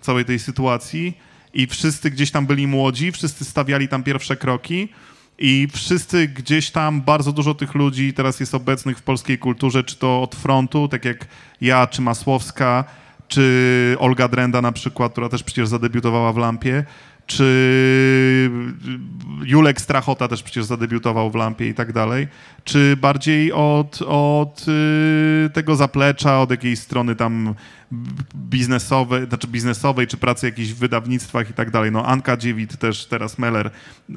całej tej sytuacji i wszyscy gdzieś tam byli młodzi, wszyscy stawiali tam pierwsze kroki i wszyscy gdzieś tam, bardzo dużo tych ludzi teraz jest obecnych w polskiej kulturze, czy to od frontu, tak jak ja, czy Masłowska, czy Olga Drenda na przykład, która też przecież zadebiutowała w Lampie, czy Julek Strachota też przecież zadebiutował w Lampie i tak dalej, czy bardziej od, od y, tego zaplecza, od jakiejś strony tam biznesowej, znaczy biznesowej, czy pracy jakichś w wydawnictwach i tak dalej. No Anka Dziewit też, teraz Meller,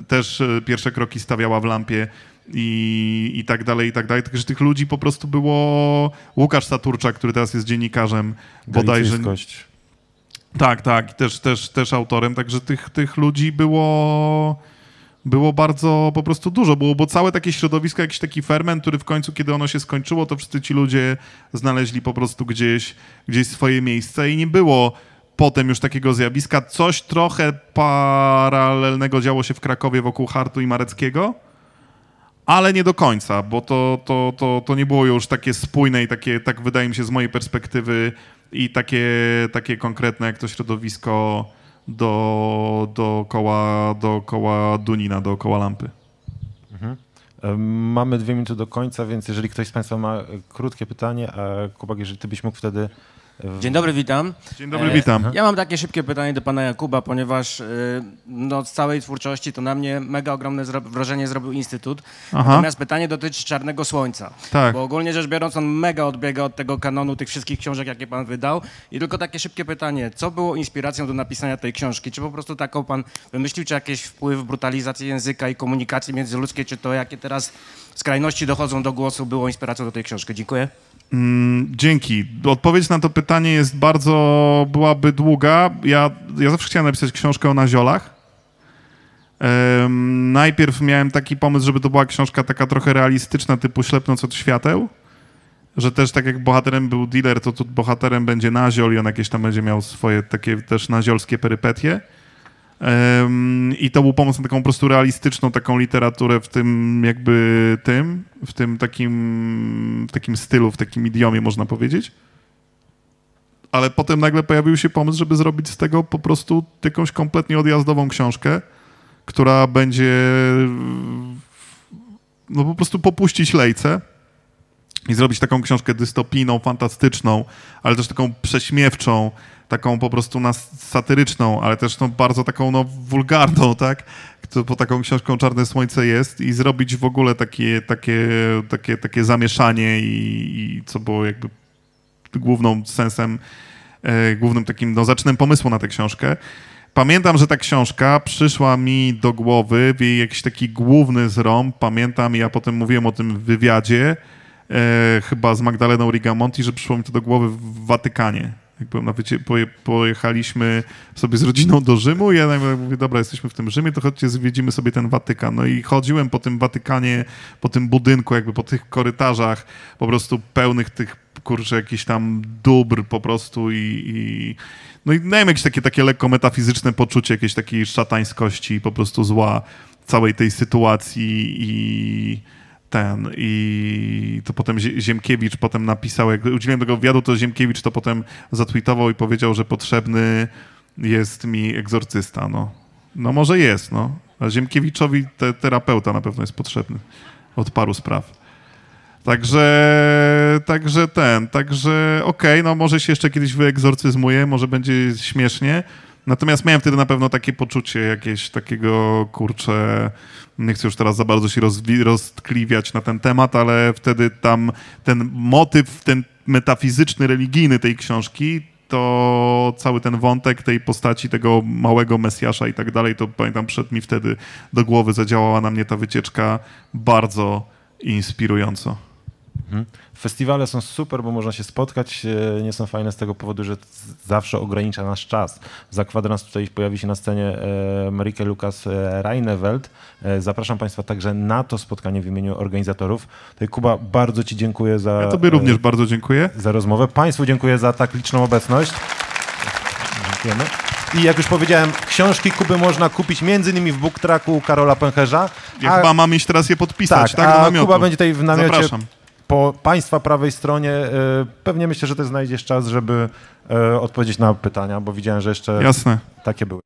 też y, pierwsze kroki stawiała w Lampie i, i tak dalej, i tak dalej. Także tych ludzi po prostu było... Łukasz Saturczak, który teraz jest dziennikarzem bodajże... Galicyjskość. Tak, tak, też, też, też autorem, także tych, tych ludzi było, było bardzo po prostu dużo, było, bo całe takie środowisko, jakiś taki ferment, który w końcu, kiedy ono się skończyło, to wszyscy ci ludzie znaleźli po prostu gdzieś, gdzieś swoje miejsce i nie było potem już takiego zjawiska. Coś trochę paralelnego działo się w Krakowie wokół Hartu i Mareckiego, ale nie do końca, bo to, to, to, to nie było już takie spójne i takie, tak wydaje mi się z mojej perspektywy, i takie, takie konkretne jak to środowisko do, dookoła, dookoła Dunina, dookoła lampy. Mhm. Mamy dwie minuty do końca, więc jeżeli ktoś z Państwa ma krótkie pytanie, a Kubak, jeżeli Ty byś mógł wtedy Dzień dobry, witam. Dzień dobry, e, witam. Ja mam takie szybkie pytanie do pana Jakuba, ponieważ e, no, z całej twórczości to na mnie mega ogromne wrażenie zrobił Instytut. Aha. Natomiast pytanie dotyczy Czarnego Słońca. Tak. Bo ogólnie rzecz biorąc on mega odbiega od tego kanonu tych wszystkich książek, jakie pan wydał. I tylko takie szybkie pytanie, co było inspiracją do napisania tej książki? Czy po prostu taką pan wymyślił, czy jakiś wpływ brutalizacji języka i komunikacji międzyludzkiej, czy to jakie teraz skrajności dochodzą do głosu było inspiracją do tej książki? Dziękuję. Mm, dzięki. Odpowiedź na to pytanie jest bardzo, byłaby długa. Ja, ja zawsze chciałem napisać książkę o naziolach. Um, najpierw miałem taki pomysł, żeby to była książka taka trochę realistyczna, typu Ślepnąc od świateł, że też tak jak bohaterem był dealer, to tu bohaterem będzie naziol i on jakieś tam będzie miał swoje takie też naziolskie perypetie. I to był pomysł na taką po prostu realistyczną taką literaturę w tym jakby tym, w tym takim, w takim stylu, w takim idiomie można powiedzieć. Ale potem nagle pojawił się pomysł, żeby zrobić z tego po prostu jakąś kompletnie odjazdową książkę, która będzie no po prostu popuścić lejce i zrobić taką książkę dystopijną, fantastyczną, ale też taką prześmiewczą, taką po prostu nas satyryczną, ale też tą bardzo taką no, wulgarną, tak? Kto, po taką książką Czarne Słońce jest i zrobić w ogóle takie, takie, takie, takie zamieszanie i, i co było jakby główną sensem, e, głównym takim no, zacznem pomysłu na tę książkę. Pamiętam, że ta książka przyszła mi do głowy w jej jakiś taki główny zrąb. Pamiętam, ja potem mówiłem o tym w wywiadzie, e, chyba z Magdaleną Rigamonti, że przyszło mi to do głowy w Watykanie jak byłem na wycie, poje, pojechaliśmy sobie z rodziną do Rzymu i ja nagle mówię, dobra, jesteśmy w tym Rzymie, to chodźcie, zwiedzimy sobie ten Watykan. No i chodziłem po tym Watykanie, po tym budynku, jakby po tych korytarzach po prostu pełnych tych, kurczę, jakichś tam dóbr po prostu i, i no i miałem jakieś takie, takie lekko metafizyczne poczucie jakiejś takiej szatańskości po prostu zła całej tej sytuacji i ten i to potem Ziemkiewicz potem napisał, jak udzieliłem tego wywiadu, to Ziemkiewicz to potem zatweetował i powiedział, że potrzebny jest mi egzorcysta, no. No może jest, no. A Ziemkiewiczowi te, terapeuta na pewno jest potrzebny od paru spraw. Także, także ten, także okej, okay, no może się jeszcze kiedyś wyegzorcyzmuje, może będzie śmiesznie, Natomiast miałem wtedy na pewno takie poczucie jakieś takiego, kurczę, nie chcę już teraz za bardzo się roztkliwiać na ten temat, ale wtedy tam ten motyw, ten metafizyczny, religijny tej książki, to cały ten wątek tej postaci, tego małego Mesjasza i tak dalej, to pamiętam, przed mi wtedy do głowy zadziałała na mnie ta wycieczka bardzo inspirująco. Mhm. Festiwale są super, bo można się spotkać, e, nie są fajne z tego powodu, że zawsze ogranicza nasz czas. Za kwadrans tutaj pojawi się na scenie e, Marike Lukas e, Reineveld. Zapraszam Państwa także na to spotkanie w imieniu organizatorów. Tutaj Kuba, bardzo Ci dziękuję za... Ja Tobie również bardzo dziękuję. Za rozmowę. Państwu dziękuję za tak liczną obecność. Dziękujemy. I jak już powiedziałem, książki Kuby można kupić m.in. w booktraku Karola Pęcherza. Ja chyba mam iść teraz je podpisać, tak? tak? A Kuba będzie tutaj w namiocie Zapraszam po Państwa prawej stronie. E, pewnie myślę, że Ty znajdziesz czas, żeby e, odpowiedzieć na pytania, bo widziałem, że jeszcze Jasne. takie były.